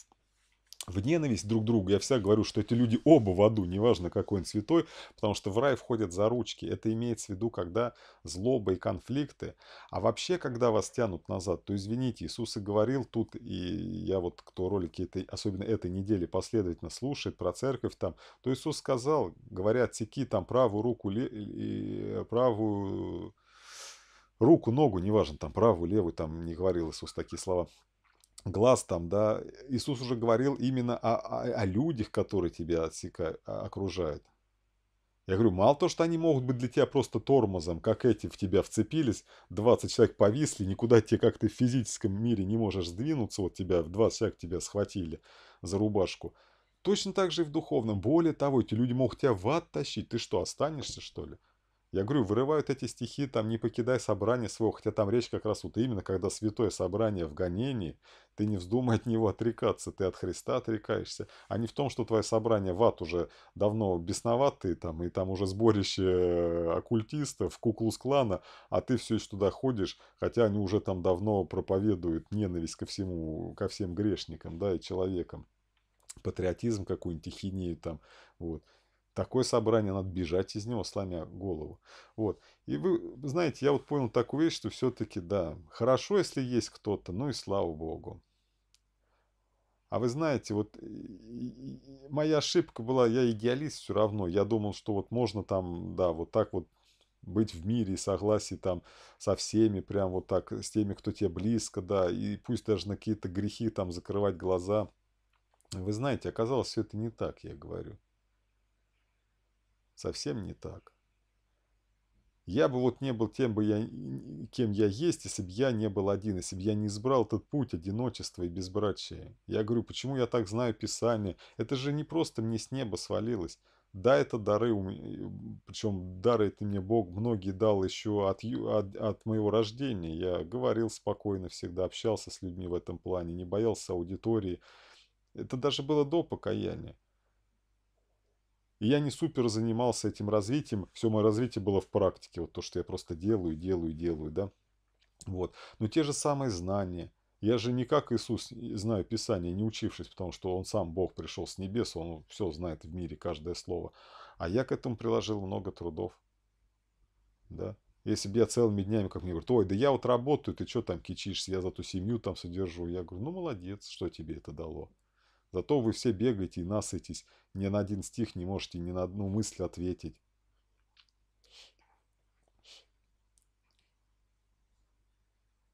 в ненависть друг к другу. Я всегда говорю, что эти люди оба в аду, неважно какой он святой, потому что в рай входят за ручки. Это имеется в виду, когда злоба и конфликты. А вообще, когда вас тянут назад, то извините, Иисус и говорил тут, и я вот, кто ролики этой, особенно этой недели последовательно слушает про церковь там, то Иисус сказал, говоря, отсеки там правую руку, и правую руку, ногу, неважно, там правую, левую, там не говорил Иисус такие слова, глаз там, да, Иисус уже говорил именно о, о, о людях, которые тебя отсекают, окружают. Я говорю, мало то, что они могут быть для тебя просто тормозом, как эти в тебя вцепились, 20 человек повисли, никуда тебе как ты в физическом мире не можешь сдвинуться, вот тебя, в 20 человек тебя схватили за рубашку. Точно так же и в духовном. Более того, эти люди могут тебя в ад тащить. Ты что, останешься, что ли? Я говорю, вырывают эти стихи, там не покидай собрание своего, хотя там речь как раз вот именно, когда святое собрание в гонении, ты не вздумай от него отрекаться, ты от Христа отрекаешься, а не в том, что твое собрание в ад уже давно бесноватый, там, и там уже сборище э, оккультистов, куклу с клана, а ты все еще туда ходишь, хотя они уже там давно проповедуют ненависть ко всему, ко всем грешникам, да, и человекам патриотизм какую-нибудь, хинею там, вот такое собрание, надо бежать из него, сломя голову. Вот. И вы знаете, я вот понял такую вещь, что все-таки, да, хорошо, если есть кто-то, ну и слава богу. А вы знаете, вот моя ошибка была, я идеалист все равно. Я думал, что вот можно там, да, вот так вот быть в мире и согласии там со всеми, прям вот так, с теми, кто тебе близко, да, и пусть даже на какие-то грехи там закрывать глаза. Вы знаете, оказалось, все это не так, я говорю совсем не так. Я бы вот не был тем, бы я, кем я есть, если бы я не был один, если бы я не избрал этот путь одиночества и безбрачия. Я говорю, почему я так знаю Писание? Это же не просто мне с неба свалилось. Да, это дары, причем дары это мне Бог многие дал еще от, от, от моего рождения. Я говорил спокойно всегда, общался с людьми в этом плане, не боялся аудитории. Это даже было до покаяния. И я не супер занимался этим развитием. Все мое развитие было в практике. Вот то, что я просто делаю, делаю, делаю, да. Вот. Но те же самые знания. Я же не как Иисус знаю Писание, не учившись, потому что Он сам, Бог, пришел с небес, Он все знает в мире, каждое слово. А я к этому приложил много трудов. Да? Если бы я целыми днями, как мне говорят, ой, да я вот работаю, ты что там кичишься, я за ту семью там содержу. Я говорю, ну молодец, что тебе это дало. Зато вы все бегаете и насытесь, ни на один стих не можете ни на одну мысль ответить.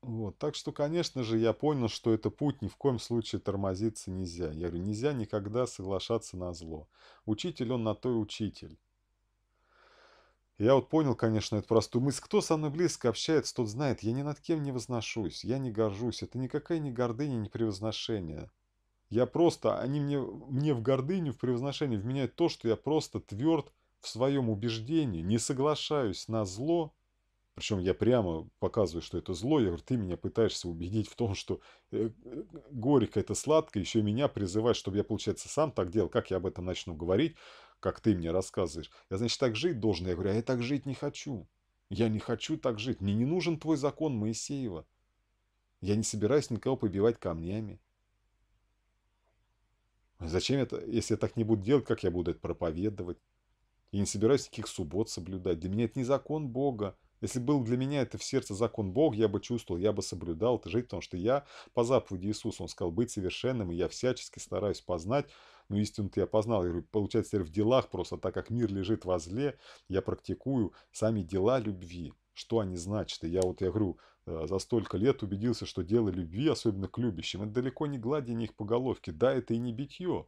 Вот, так что, конечно же, я понял, что это путь ни в коем случае тормозиться нельзя. Я говорю, нельзя никогда соглашаться на зло. Учитель он на то учитель. Я вот понял, конечно, эту простую мысль. Кто со мной близко общается, тот знает, я ни над кем не возношусь, я не горжусь. Это никакая не гордыня, не превозношение. Я просто, они мне, мне в гордыню, в превозношении вменяют то, что я просто тверд в своем убеждении, не соглашаюсь на зло, причем я прямо показываю, что это зло. Я говорю, ты меня пытаешься убедить в том, что э, горько это сладко, еще меня призывать, чтобы я, получается, сам так делал. Как я об этом начну говорить, как ты мне рассказываешь? Я, значит, так жить должен. Я говорю, а я так жить не хочу. Я не хочу так жить. Мне не нужен твой закон Моисеева. Я не собираюсь никого побивать камнями. Зачем это, если я так не буду делать, как я буду это проповедовать? Я не собираюсь никаких суббот соблюдать. Для меня это не закон Бога. Если был для меня это в сердце закон Бог, я бы чувствовал, я бы соблюдал это жить, потому что я по заповеди Иисуса, он сказал, быть совершенным, и я всячески стараюсь познать, но ну, истину-то я познал. Я говорю, получается, теперь в делах просто, так как мир лежит во зле, я практикую сами дела любви что они значат. И я вот, я говорю, э, за столько лет убедился, что дело любви, особенно к любящим, это далеко не гладение их по головке. Да, это и не битье.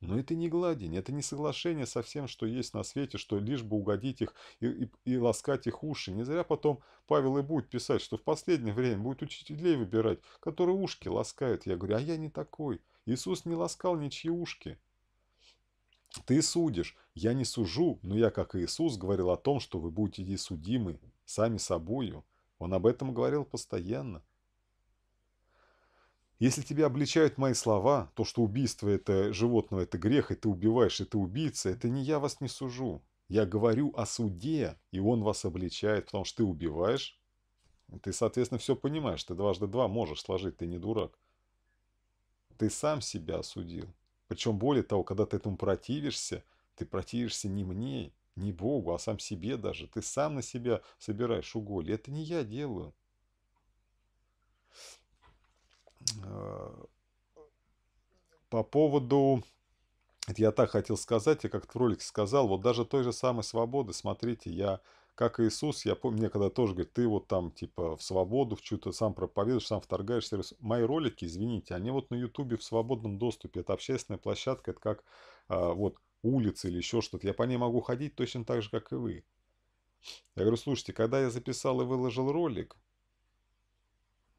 Но это не гладень, это не соглашение со всем, что есть на свете, что лишь бы угодить их и, и, и ласкать их уши. Не зря потом Павел и будет писать, что в последнее время будет учителей выбирать, которые ушки ласкают. Я говорю, а я не такой. Иисус не ласкал ничьи ушки. Ты судишь, я не сужу, но я, как Иисус, говорил о том, что вы будете судимы сами собою. Он об этом говорил постоянно. Если тебя обличают мои слова, то, что убийство это животное, это грех, и ты убиваешь, и ты убийца, это не я вас не сужу. Я говорю о суде, и он вас обличает, потому что ты убиваешь. Ты, соответственно, все понимаешь. Ты дважды два можешь сложить, ты не дурак. Ты сам себя осудил. Причем, более того, когда ты этому противишься, ты противишься не мне, не Богу, а сам себе даже. Ты сам на себя собираешь уголь. Это не я делаю. Э, по поводу... Это я так хотел сказать, я как-то в ролике сказал, вот даже той же самой свободы, смотрите, я как Иисус, я помню, мне когда тоже говорят, ты вот там, типа, в свободу, в чью-то сам проповедуешь, сам вторгаешься. Мои ролики, извините, они вот на Ютубе в свободном доступе. Это общественная площадка, это как, а, вот, улицы или еще что-то. Я по ней могу ходить точно так же, как и вы. Я говорю, слушайте, когда я записал и выложил ролик,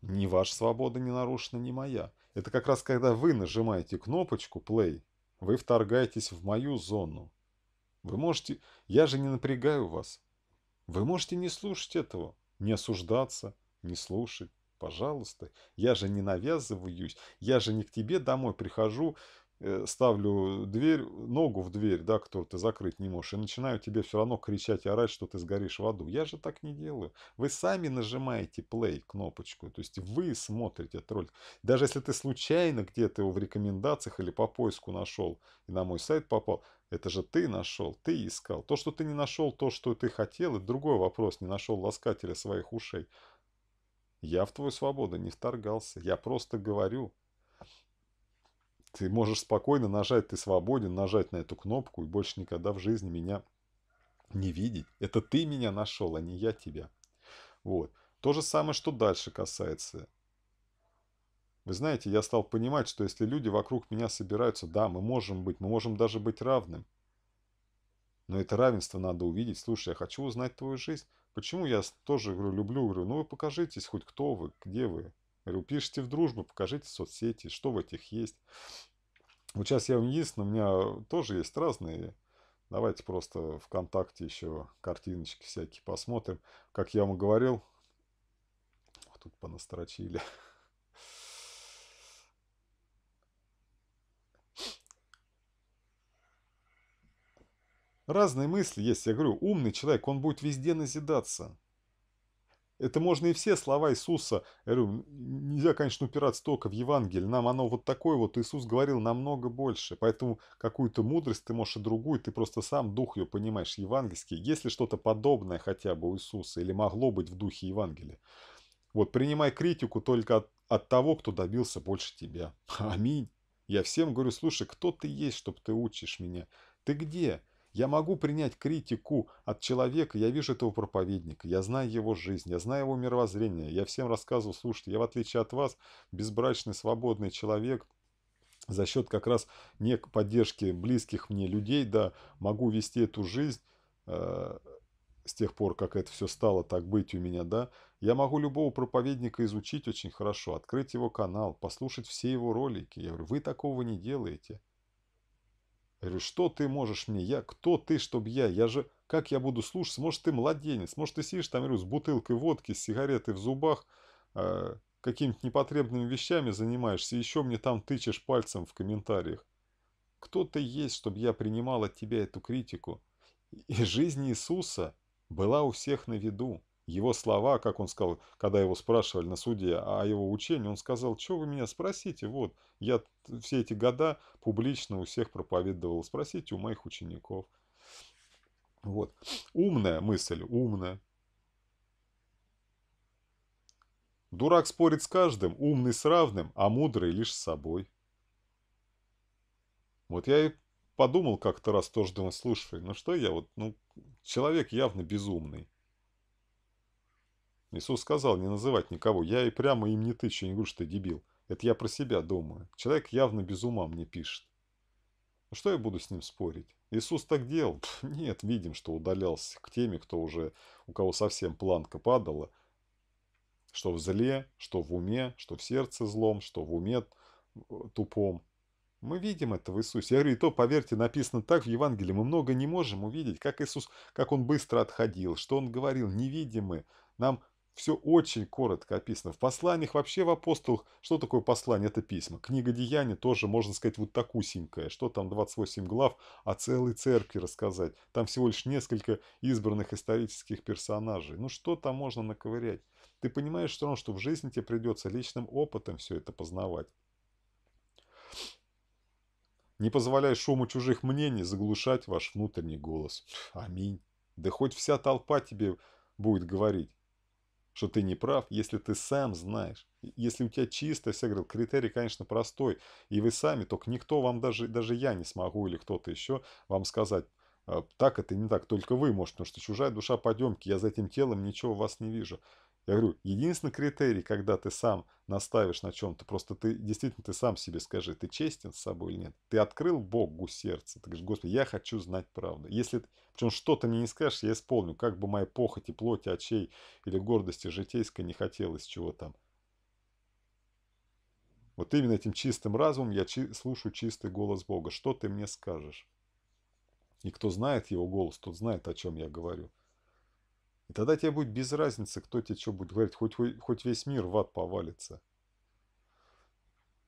ни ваша свобода не нарушена, ни моя. Это как раз когда вы нажимаете кнопочку play, вы вторгаетесь в мою зону. Вы можете... Я же не напрягаю вас. Вы можете не слушать этого, не осуждаться, не слушать. Пожалуйста, я же не навязываюсь, я же не к тебе домой прихожу Э, ставлю дверь, ногу в дверь, да, которую ты закрыть не можешь, и начинаю тебе все равно кричать и орать, что ты сгоришь в аду. Я же так не делаю. Вы сами нажимаете play кнопочку, то есть вы смотрите этот ролик. Даже если ты случайно где-то его в рекомендациях или по поиску нашел и на мой сайт попал, это же ты нашел, ты искал. То, что ты не нашел то, что ты хотел, это другой вопрос, не нашел ласкателя своих ушей. Я в твою свободу не вторгался, я просто говорю, ты можешь спокойно нажать, ты свободен, нажать на эту кнопку и больше никогда в жизни меня не видеть. Это ты меня нашел, а не я тебя. Вот. То же самое, что дальше касается. Вы знаете, я стал понимать, что если люди вокруг меня собираются, да, мы можем быть, мы можем даже быть равным. Но это равенство надо увидеть. Слушай, я хочу узнать твою жизнь. Почему я тоже говорю, люблю, говорю, ну вы покажитесь хоть кто вы, где вы, говорю, пишите в дружбу, покажите в соцсети, что в этих есть. Вот сейчас я вам есть, но у меня тоже есть разные. Давайте просто ВКонтакте еще картиночки всякие посмотрим. Как я вам говорил, тут понастрочили. Разные мысли есть. Я говорю, умный человек, он будет везде назидаться. Это можно и все слова Иисуса. говорю, Нельзя, конечно, упираться только в Евангелие. Нам оно вот такое вот. Иисус говорил намного больше. Поэтому какую-то мудрость ты можешь и другую, ты просто сам дух ее понимаешь, евангельский. Если что-то подобное хотя бы у Иисуса или могло быть в духе Евангелия. Вот принимай критику только от, от того, кто добился больше тебя. Аминь. Я всем говорю, слушай, кто ты есть, чтобы ты учишь меня? Ты где? Я могу принять критику от человека, я вижу этого проповедника, я знаю его жизнь, я знаю его мировоззрение, я всем рассказываю, слушайте, я в отличие от вас безбрачный, свободный человек, за счет как раз не поддержки близких мне людей, да, могу вести эту жизнь, э, с тех пор, как это все стало так быть у меня, да, я могу любого проповедника изучить очень хорошо, открыть его канал, послушать все его ролики. Я говорю, вы такого не делаете говорю, что ты можешь мне? Я, кто ты, чтобы я? Я же, как я буду слушать? Может, ты младенец? Может, ты сидишь там, говорю, с бутылкой водки, с сигаретой в зубах, э, какими-то непотребными вещами занимаешься, еще мне там тычешь пальцем в комментариях. Кто ты есть, чтобы я принимал от тебя эту критику? И жизнь Иисуса была у всех на виду. Его слова, как он сказал, когда его спрашивали на суде о его учении, он сказал, что вы меня спросите, вот, я все эти года публично у всех проповедовал, спросите у моих учеников. Вот. Умная мысль, умная. Дурак спорит с каждым, умный с равным, а мудрый лишь с собой. Вот я и подумал как-то раз тоже, думаю, слушай, ну что я вот, ну, человек явно безумный. Иисус сказал не называть никого. Я и прямо им не тычу, не говорю, что ты дебил. Это я про себя думаю. Человек явно без ума мне пишет. Ну, что я буду с ним спорить? Иисус так делал? нет, видим, что удалялся к теме, кто уже, у кого совсем планка падала. Что в зле, что в уме, что в сердце злом, что в уме э, тупом. Мы видим это в Иисусе. Я говорю, и то, поверьте, написано так в Евангелии. Мы много не можем увидеть, как Иисус, как Он быстро отходил, что Он говорил, невидимы. Нам все очень коротко описано. В посланиях вообще в апостолах, что такое послание? Это письма. Книга Деяний тоже, можно сказать, вот такусенькая. Что там 28 глав о целой церкви рассказать? Там всего лишь несколько избранных исторических персонажей. Ну что там можно наковырять? Ты понимаешь все равно, что в жизни тебе придется личным опытом все это познавать. Не позволяй шуму чужих мнений заглушать ваш внутренний голос. Аминь. Да хоть вся толпа тебе будет говорить что ты не прав, если ты сам знаешь. Если у тебя чисто, я всегда говорил, критерий, конечно, простой, и вы сами, только никто вам, даже, даже я не смогу или кто-то еще вам сказать, «А, так это не так, только вы можете, потому что чужая душа подъемки, я за этим телом ничего у вас не вижу. Я говорю, единственный критерий, когда ты сам наставишь на чем-то, просто ты действительно ты сам себе скажи, ты честен с собой или нет. Ты открыл Богу сердце, ты говоришь, Господи, я хочу знать правду. Если, причем что то мне не скажешь, я исполню, как бы моя похоть и плоть очей или гордости житейской не хотелось чего там. Вот именно этим чистым разумом я чи слушаю чистый голос Бога. Что ты мне скажешь? И кто знает его голос, тот знает, о чем я говорю. И тогда тебе будет без разницы, кто тебе что будет говорить, хоть, хоть, весь мир в ад повалится.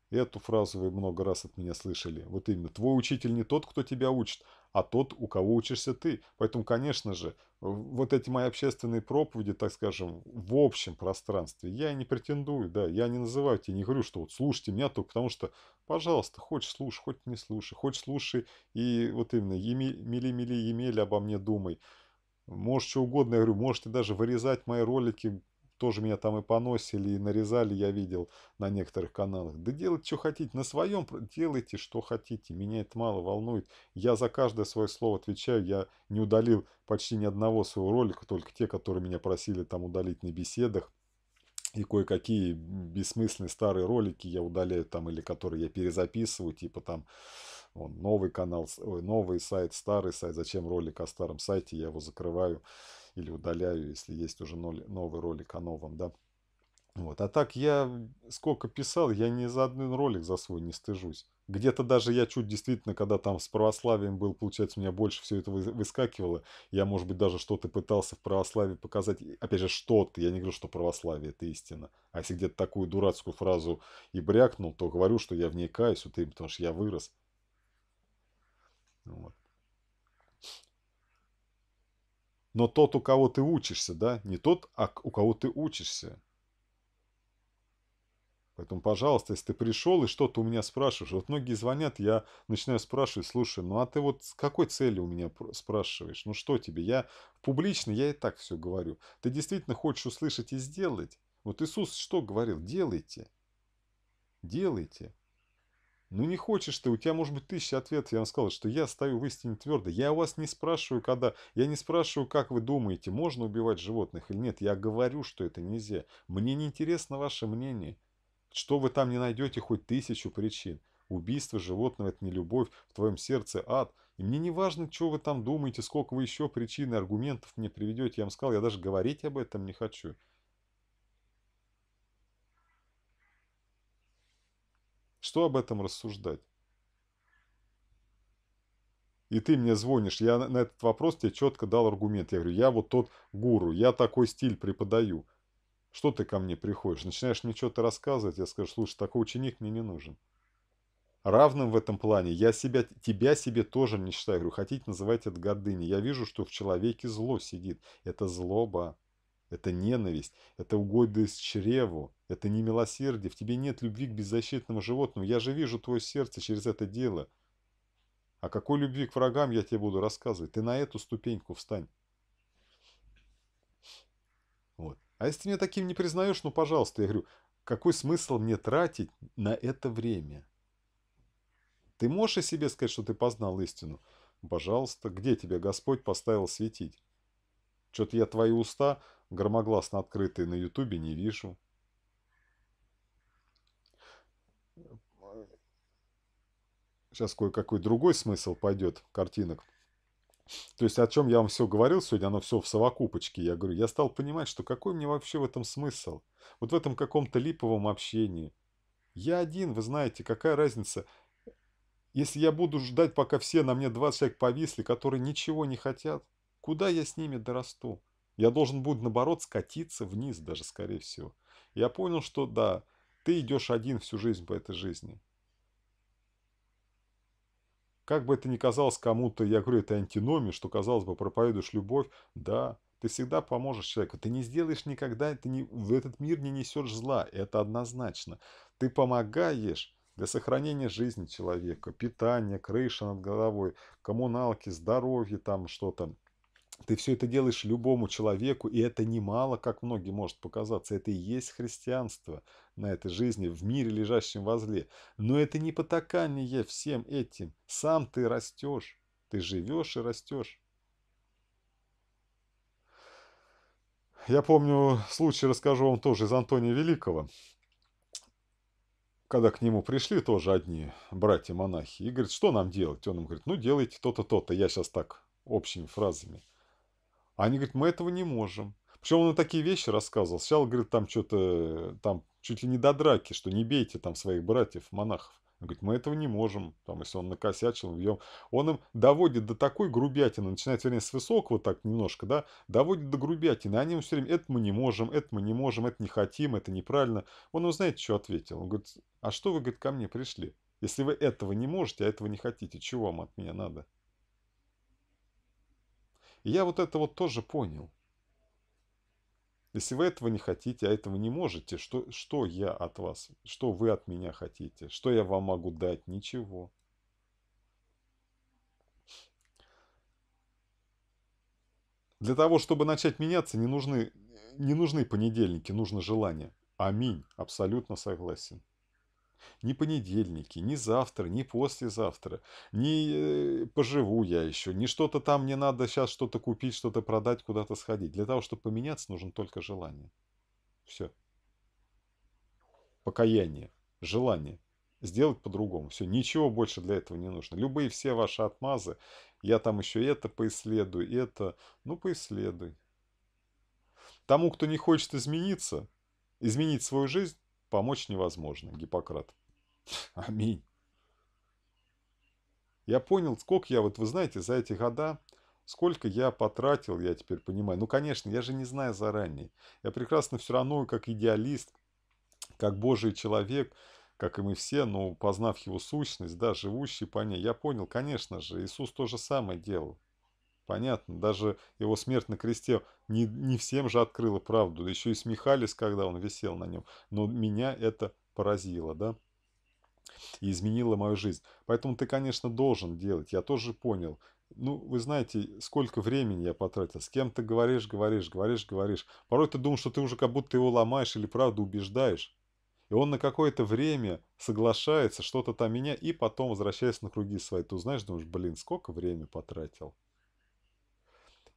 Эту фразу вы много раз от меня слышали. Вот именно. Твой учитель не тот, кто тебя учит, а тот, у кого учишься ты. Поэтому, конечно же, вот эти мои общественные проповеди, так скажем, в общем пространстве, я не претендую, да, я не называю тебя, не говорю, что вот слушайте меня только потому, что, пожалуйста, хочешь слушай, хоть не слушай, хоть слушай, и вот именно, мили-мили, емели обо мне думай. Может, что угодно, я говорю, можете даже вырезать мои ролики, тоже меня там и поносили, и нарезали, я видел на некоторых каналах. Да делайте, что хотите, на своем делайте, что хотите, меня это мало волнует. Я за каждое свое слово отвечаю, я не удалил почти ни одного своего ролика, только те, которые меня просили там удалить на беседах. И кое-какие бессмысленные старые ролики я удаляю там, или которые я перезаписываю, типа там Вон, новый канал, ой, новый сайт, старый сайт. Зачем ролик о старом сайте? Я его закрываю или удаляю, если есть уже новый ролик о новом, да. Вот. А так я сколько писал, я ни за один ролик за свой не стыжусь. Где-то даже я чуть действительно, когда там с православием был, получается, у меня больше все это выскакивало. Я, может быть, даже что-то пытался в православии показать. Опять же, что-то. Я не говорю, что православие – это истина. А если где-то такую дурацкую фразу и брякнул, то говорю, что я в ней каюсь, вот им, потому что я вырос. Ну вот. Но тот, у кого ты учишься, да, не тот, а у кого ты учишься. Поэтому, пожалуйста, если ты пришел и что-то у меня спрашиваешь, вот многие звонят, я начинаю спрашивать, слушай, ну а ты вот с какой целью у меня спрашиваешь? Ну что тебе? Я публично, я и так все говорю. Ты действительно хочешь услышать и сделать? Вот Иисус что говорил? Делайте. Делайте. Ну не хочешь ты, у тебя может быть тысяча ответов. Я вам сказал, что я стою в истине твердо. Я у вас не спрашиваю, когда... Я не спрашиваю, как вы думаете, можно убивать животных или нет. Я говорю, что это нельзя. Мне не интересно ваше мнение. Что вы там не найдете хоть тысячу причин. Убийство животного – это не любовь, в твоем сердце ад. И мне не важно, что вы там думаете, сколько вы еще причин и аргументов мне приведете. Я вам сказал, я даже говорить об этом не хочу. Что об этом рассуждать? И ты мне звонишь, я на этот вопрос тебе четко дал аргумент. Я говорю, я вот тот гуру, я такой стиль преподаю. Что ты ко мне приходишь? Начинаешь мне что-то рассказывать, я скажу, слушай, такой ученик мне не нужен. Равным в этом плане я себя, тебя себе тоже не считаю. говорю, хотите, называть это гордыней. Я вижу, что в человеке зло сидит. Это злоба. Это ненависть, это угоды угодность чреву, это не милосердие. В тебе нет любви к беззащитному животному. Я же вижу твое сердце через это дело. А какой любви к врагам я тебе буду рассказывать? Ты на эту ступеньку встань. Вот. А если ты меня таким не признаешь, ну, пожалуйста, я говорю, какой смысл мне тратить на это время? Ты можешь о себе сказать, что ты познал истину? Пожалуйста, где тебя Господь поставил светить? Что-то я твои уста громогласно открытые на Ютубе не вижу. Сейчас кое-какой другой смысл пойдет картинок. То есть, о чем я вам все говорил сегодня, оно все в совокупочке. Я говорю, я стал понимать, что какой мне вообще в этом смысл? Вот в этом каком-то липовом общении. Я один, вы знаете, какая разница, если я буду ждать, пока все на мне 20 человек повисли, которые ничего не хотят – Куда я с ними дорасту? Я должен буду, наоборот, скатиться вниз даже, скорее всего. Я понял, что да, ты идешь один всю жизнь по этой жизни. Как бы это ни казалось кому-то, я говорю, это антиномия, что, казалось бы, проповедуешь любовь, да, ты всегда поможешь человеку. Ты не сделаешь никогда, ты не, в этот мир не несешь зла, это однозначно. Ты помогаешь для сохранения жизни человека, питание, крыша над головой, коммуналки, здоровье, там что-то, ты все это делаешь любому человеку, и это немало, как многие может показаться. Это и есть христианство на этой жизни, в мире, лежащем возле. Но это не потакание всем этим. Сам ты растешь. Ты живешь и растешь. Я помню случай, расскажу вам тоже, из Антония Великого. Когда к нему пришли тоже одни братья-монахи, и говорит, что нам делать? Он им говорит, ну делайте то-то, то-то. Я сейчас так общими фразами – а они говорят, мы этого не можем. Причем он такие вещи рассказывал. Сначала, говорит, там что-то, там чуть ли не до драки, что не бейте там своих братьев-монахов. Он говорит, мы этого не можем, там, если он накосячил, он бьем. Он им доводит до такой грубятины, начинает, вернее, с высокого так немножко, да, доводит до грубятины. Они ему все время, это мы не можем, это мы не можем, это не хотим, это неправильно. Он ему, знаете, что ответил? Он говорит, а что вы, говорит, ко мне пришли? Если вы этого не можете, а этого не хотите, чего вам от меня надо? я вот это вот тоже понял. Если вы этого не хотите, а этого не можете, что, что я от вас, что вы от меня хотите, что я вам могу дать? Ничего. Для того, чтобы начать меняться, не нужны, не нужны понедельники, нужно желание. Аминь. Абсолютно согласен. Ни понедельники, ни завтра, ни послезавтра, ни э, поживу я еще, ни что-то там мне надо сейчас что-то купить, что-то продать, куда-то сходить. Для того, чтобы поменяться, нужно только желание. Все. Покаяние, желание. Сделать по-другому. Все, ничего больше для этого не нужно. Любые все ваши отмазы, я там еще это поисследую, это, ну поисследуй. Тому, кто не хочет измениться, изменить свою жизнь, помочь невозможно, Гиппократ. Аминь. Я понял, сколько я, вот вы знаете, за эти года, сколько я потратил, я теперь понимаю. Ну, конечно, я же не знаю заранее. Я прекрасно все равно, как идеалист, как Божий человек, как и мы все, но познав его сущность, да, живущий по ней, я понял, конечно же, Иисус то же самое делал. Понятно, даже его смерть на кресте не, не всем же открыла правду, да еще и смехались, когда он висел на нем. Но меня это поразило, да? И изменило мою жизнь. Поэтому ты, конечно, должен делать. Я тоже понял. Ну, вы знаете, сколько времени я потратил. С кем ты говоришь, говоришь, говоришь, говоришь. Порой ты думаешь, что ты уже как будто его ломаешь или правду убеждаешь. И он на какое-то время соглашается, что-то там меня, и потом возвращается на круги свои. Ты знаешь, думаешь, блин, сколько времени потратил.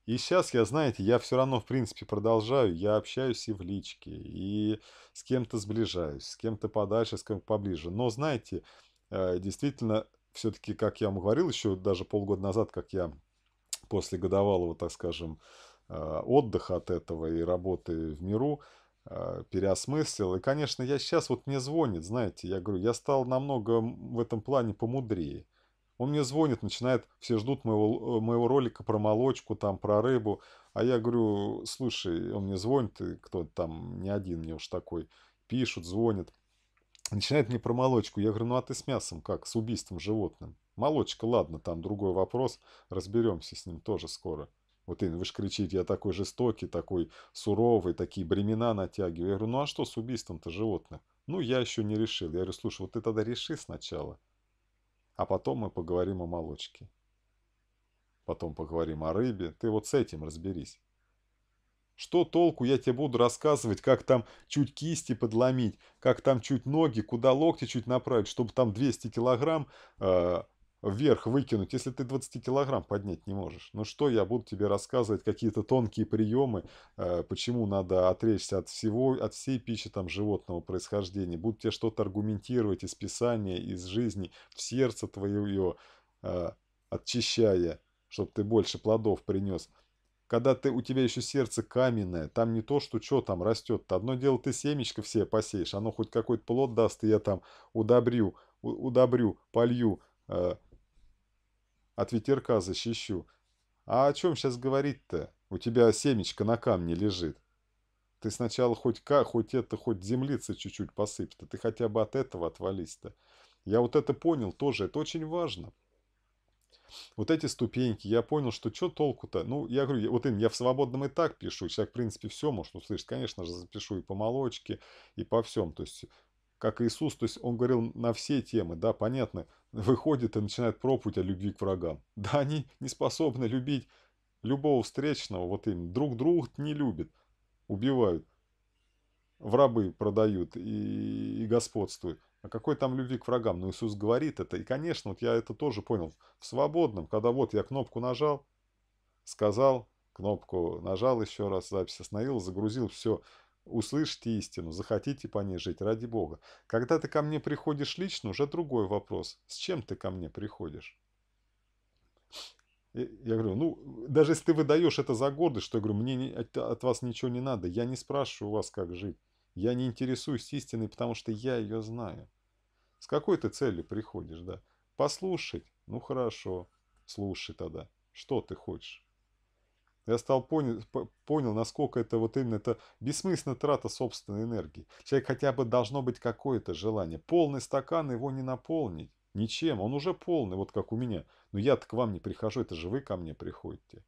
И сейчас я, знаете, я все равно, в принципе, продолжаю. Я общаюсь и в личке, и с кем-то сближаюсь, с кем-то подальше, с кем-то поближе. Но, знаете, э, действительно, все-таки, как я вам говорил еще даже полгода назад, как я после годовалого, так скажем, э, отдыха от этого и работы в миру, э, переосмыслил. И, конечно, я сейчас, вот мне звонит, знаете, я говорю, я стал намного в этом плане помудрее. Он мне звонит, начинает, все ждут моего, э, моего ролика про молочку, там, про рыбу. А я говорю, слушай, он мне звонит, и кто-то там, не один мне уж такой, пишут, звонит, Начинает мне про молочку. Я говорю, ну а ты с мясом как? С убийством животным? Молочка, ладно, там другой вопрос. Разберемся с ним тоже скоро. Вот именно, вы же кричите, я такой жестокий, такой суровый, такие бремена натягиваю. Я говорю, ну а что с убийством-то животных? Ну, я еще не решил. Я говорю, слушай, вот ты тогда реши сначала. А потом мы поговорим о молочке. Потом поговорим о рыбе. Ты вот с этим разберись. Что толку я тебе буду рассказывать, как там чуть кисти подломить, как там чуть ноги, куда локти чуть направить, чтобы там 200 килограмм э, вверх выкинуть, если ты 20 килограмм поднять не можешь? Ну что я буду тебе рассказывать, какие-то тонкие приемы, э, почему надо отречься от всего, от всей пищи там животного происхождения. Буду тебе что-то аргументировать из Писания, из жизни, в сердце твое, э, очищая, чтобы ты больше плодов принес когда ты, у тебя еще сердце каменное, там не то, что что там растет. -то. Одно дело, ты семечко все посеешь, оно хоть какой-то плод даст, и я там удобрю, удобрю, полью, э, от ветерка защищу. А о чем сейчас говорить-то? У тебя семечко на камне лежит. Ты сначала хоть ка, хоть это, хоть землица чуть-чуть посыпь-то. Ты хотя бы от этого отвались-то. Я вот это понял тоже. Это очень важно. Вот эти ступеньки, я понял, что что толку-то? Ну, я говорю, вот им, я в свободном и так пишу. Сейчас, в принципе, все может услышать. Конечно же, запишу и по молочке, и по всем. То есть как Иисус, то есть он говорил на все темы, да, понятно, выходит и начинает проповедь о любви к врагам. Да, они не способны любить любого встречного, вот им друг друга не любят, убивают, в рабы продают и, и господствуют. А какой там любви к врагам? Но ну, Иисус говорит это. И, конечно, вот я это тоже понял. В свободном, когда вот я кнопку нажал, сказал, кнопку нажал еще раз, запись остановил, загрузил, все. Услышьте истину, захотите по ней жить, ради Бога. Когда ты ко мне приходишь лично, уже другой вопрос. С чем ты ко мне приходишь? Я говорю, ну, даже если ты выдаешь это за гордость, что я говорю, мне от, вас ничего не надо, я не спрашиваю у вас, как жить. Я не интересуюсь истиной, потому что я ее знаю. С какой ты целью приходишь, да? Послушать? Ну, хорошо, слушай тогда. Что ты хочешь? Я стал понял, понял, насколько это вот именно это бессмысленная трата собственной энергии. Человек хотя бы должно быть какое-то желание. Полный стакан его не наполнить. Ничем. Он уже полный, вот как у меня. Но я-то к вам не прихожу, это же вы ко мне приходите.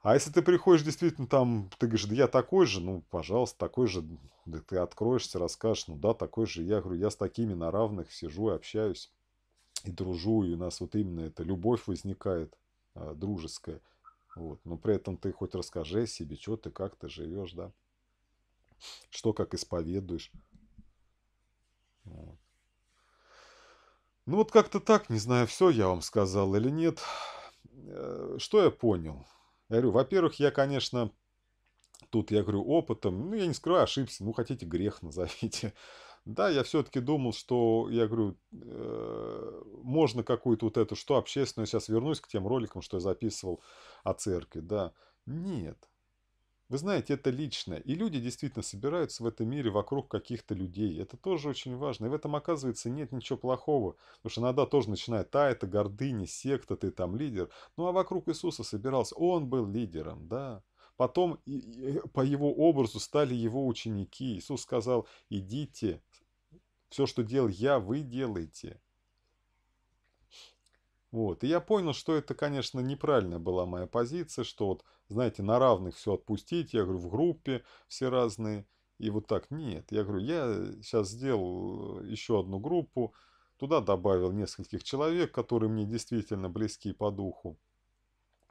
А если ты приходишь действительно там, ты говоришь, да я такой же, ну, пожалуйста, такой же, да ты откроешься, расскажешь, ну да, такой же. Я говорю, я с такими на равных сижу и общаюсь, и дружу, и у нас вот именно эта любовь возникает. А, дружеское. Вот. Но при этом ты хоть расскажи о себе, что ты, как ты живешь, да. Что, как исповедуешь. Вот. Ну вот как-то так, не знаю, все я вам сказал или нет. Э, что я понял? Я говорю, во-первых, я, конечно, тут, я говорю, опытом, ну, я не скрываю, ошибся, ну, хотите, грех назовите. Да, я все-таки думал, что, я говорю, э, можно какую-то вот эту, что общественную, сейчас вернусь к тем роликам, что я записывал о церкви, да. Нет. Вы знаете, это личное. И люди действительно собираются в этом мире вокруг каких-то людей. Это тоже очень важно. И в этом, оказывается, нет ничего плохого. Потому что иногда тоже начинает, а, это гордыня, секта, ты там лидер. Ну, а вокруг Иисуса собирался. Он был лидером, да. Потом э, по его образу стали его ученики. Иисус сказал, идите, все, что делал я, вы делаете. Вот. И я понял, что это, конечно, неправильная была моя позиция, что вот, знаете, на равных все отпустить, я говорю, в группе все разные. И вот так, нет, я говорю, я сейчас сделал э, еще одну группу, туда добавил нескольких человек, которые мне действительно близки по духу.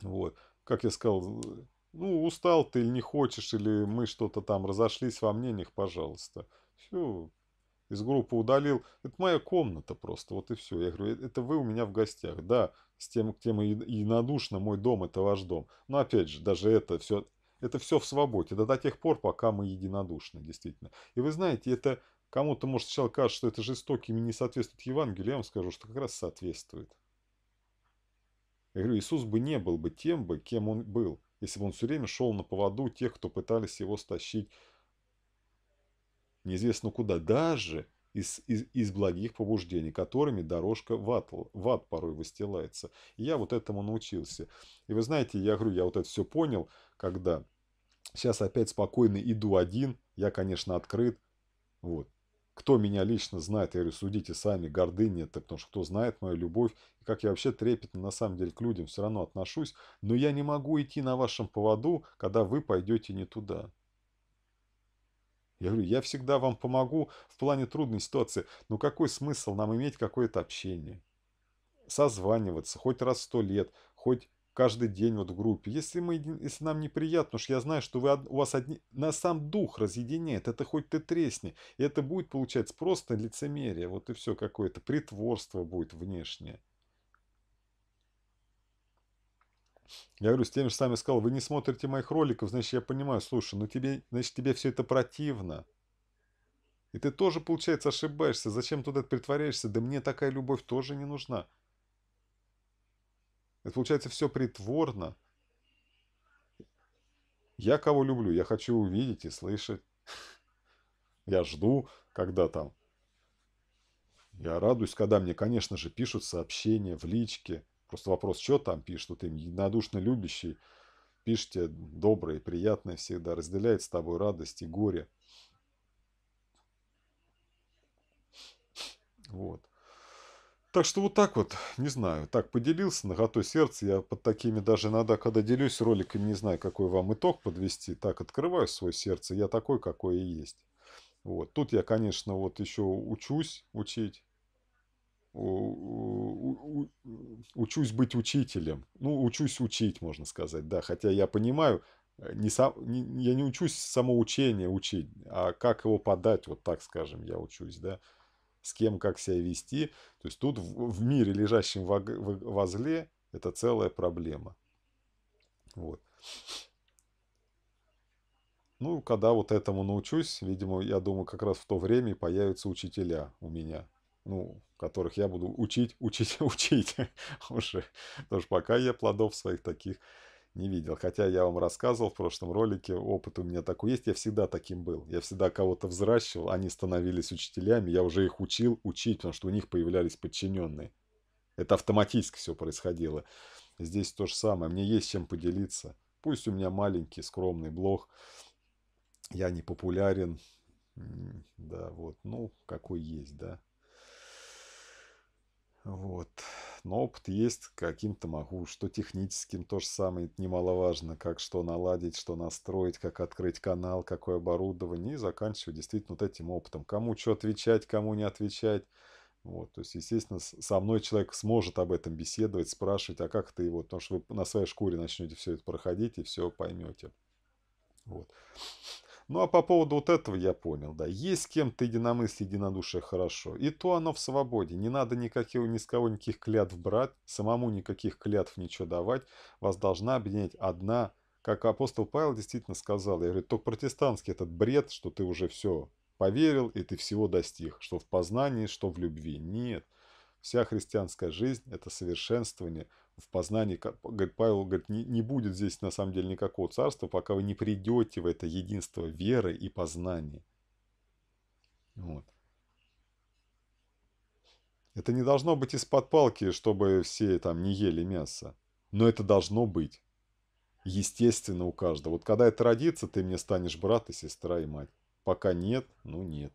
Вот, как я сказал, э, ну, устал ты или не хочешь, или мы что-то там разошлись во мнениях, пожалуйста. Все, из группы удалил. Это моя комната просто, вот и все. Я говорю, «Э, это вы у меня в гостях. Да, с тем, к тем единодушно мой дом – это ваш дом. Но опять же, даже это все, это все в свободе. Да до тех пор, пока мы единодушны, действительно. И вы знаете, это кому-то, может, сначала кажется, что это жестоким и не соответствует Евангелию. Я вам скажу, что как раз соответствует. Я говорю, Иисус бы не был бы тем бы, кем он был, если бы он все время шел на поводу тех, кто пытались его стащить неизвестно куда, даже из, из, из благих побуждений, которыми дорожка в ад, в ад порой выстилается. И я вот этому научился. И вы знаете, я говорю, я вот это все понял, когда сейчас опять спокойно иду один, я, конечно, открыт, вот. Кто меня лично знает, я говорю, судите сами, гордыня это, потому что кто знает мою любовь, и как я вообще трепетно на самом деле к людям все равно отношусь, но я не могу идти на вашем поводу, когда вы пойдете не туда. Я говорю, я всегда вам помогу в плане трудной ситуации, но какой смысл нам иметь какое-то общение? Созваниваться хоть раз сто лет, хоть каждый день вот в группе. Если, мы, если нам неприятно, что я знаю, что вы, у вас одни... На сам дух разъединяет, это хоть ты тресни. И это будет, получается, просто лицемерие. Вот и все какое-то притворство будет внешнее. Я говорю, с теми же самыми сказал, вы не смотрите моих роликов, значит, я понимаю, слушай, ну тебе, значит, тебе все это противно. И ты тоже, получается, ошибаешься. Зачем туда притворяешься? Да мне такая любовь тоже не нужна. Это, получается, все притворно. Я кого люблю, я хочу увидеть и слышать. Я жду, когда там. Я радуюсь, когда мне, конечно же, пишут сообщения в личке – Просто вопрос, что там пишет, вот им единодушно любящий, пишите доброе, приятное всегда, разделяет с тобой радость и горе. Вот. Так что вот так вот, не знаю, так поделился, на наготой сердце, я под такими даже иногда, когда делюсь роликами, не знаю, какой вам итог подвести, так открываю свое сердце, я такой, какой и есть. Вот. Тут я, конечно, вот еще учусь учить, учусь быть учителем. Ну, учусь учить, можно сказать, да. Хотя я понимаю, э, не сам, не, я не учусь самоучение учить, а как его подать, вот так скажем, я учусь, да. С кем, как себя вести. То есть тут в, в мире, лежащем в, в, возле, это целая проблема. Вот. Ну, когда вот этому научусь, видимо, я думаю, как раз в то время появятся учителя у меня – ну, которых я буду учить, учить, учить уже. Потому что пока я плодов своих таких не видел. Хотя я вам рассказывал в прошлом ролике, опыт у меня такой есть, я всегда таким был. Я всегда кого-то взращивал, они становились учителями, я уже их учил учить, потому что у них появлялись подчиненные. Это автоматически все происходило. Здесь то же самое, мне есть чем поделиться. Пусть у меня маленький, скромный блог, я не популярен, да, вот, ну, какой есть, да. Вот. Но опыт есть, каким-то могу, что техническим то же самое, это немаловажно, как что наладить, что настроить, как открыть канал, какое оборудование, и заканчиваю действительно вот этим опытом. Кому что отвечать, кому не отвечать. Вот, то есть, естественно, со мной человек сможет об этом беседовать, спрашивать, а как ты его, потому что вы на своей шкуре начнете все это проходить и все поймете. Вот. Ну а по поводу вот этого я понял, да. Есть с кем-то единомыслие, единодушие хорошо. И то оно в свободе. Не надо никаких, ни с кого никаких клятв брать, самому никаких клятв ничего давать. Вас должна объединять одна как апостол Павел действительно сказал, я говорю, только протестантский этот бред, что ты уже все поверил и ты всего достиг, что в познании, что в любви. Нет. Вся христианская жизнь – это совершенствование в познании. Говорит, Павел говорит, не, не будет здесь на самом деле никакого царства, пока вы не придете в это единство веры и познания. Вот. Это не должно быть из-под палки, чтобы все там не ели мясо. Но это должно быть. Естественно у каждого. Вот когда это родится, ты мне станешь брат и сестра и мать. Пока нет, ну нет.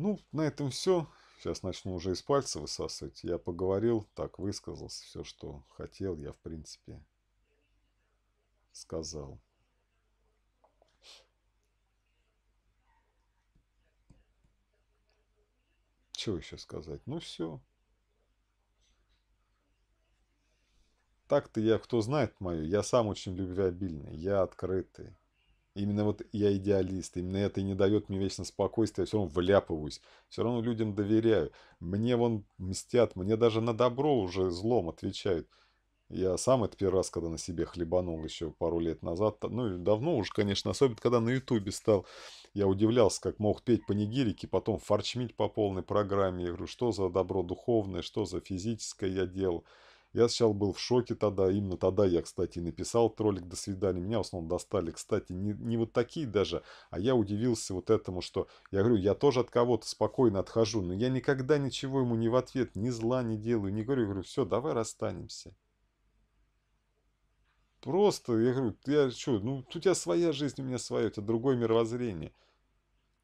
Ну, на этом все. Сейчас начну уже из пальца высасывать. Я поговорил, так высказался. Все, что хотел, я, в принципе, сказал. Чего еще сказать? Ну, все. Так-то я, кто знает мою, я сам очень любвеобильный, я открытый. Именно вот я идеалист, именно это и не дает мне вечно спокойствия, я все равно вляпываюсь, все равно людям доверяю. Мне вон мстят, мне даже на добро уже злом отвечают. Я сам это первый раз, когда на себе хлебанул еще пару лет назад, ну и давно уже, конечно, особенно когда на ютубе стал, я удивлялся, как мог петь панигирики, потом форчмить по полной программе. Я говорю, что за добро духовное, что за физическое я делал. Я сначала был в шоке тогда, именно тогда я, кстати, написал ролик «До свидания». Меня в основном достали, кстати, не, не вот такие даже, а я удивился вот этому, что я говорю, я тоже от кого-то спокойно отхожу, но я никогда ничего ему не в ответ, ни зла не делаю, не говорю, я говорю, все, давай расстанемся. Просто, я говорю, я а что, ну, у тебя своя жизнь, у меня своя, у тебя другое мировоззрение.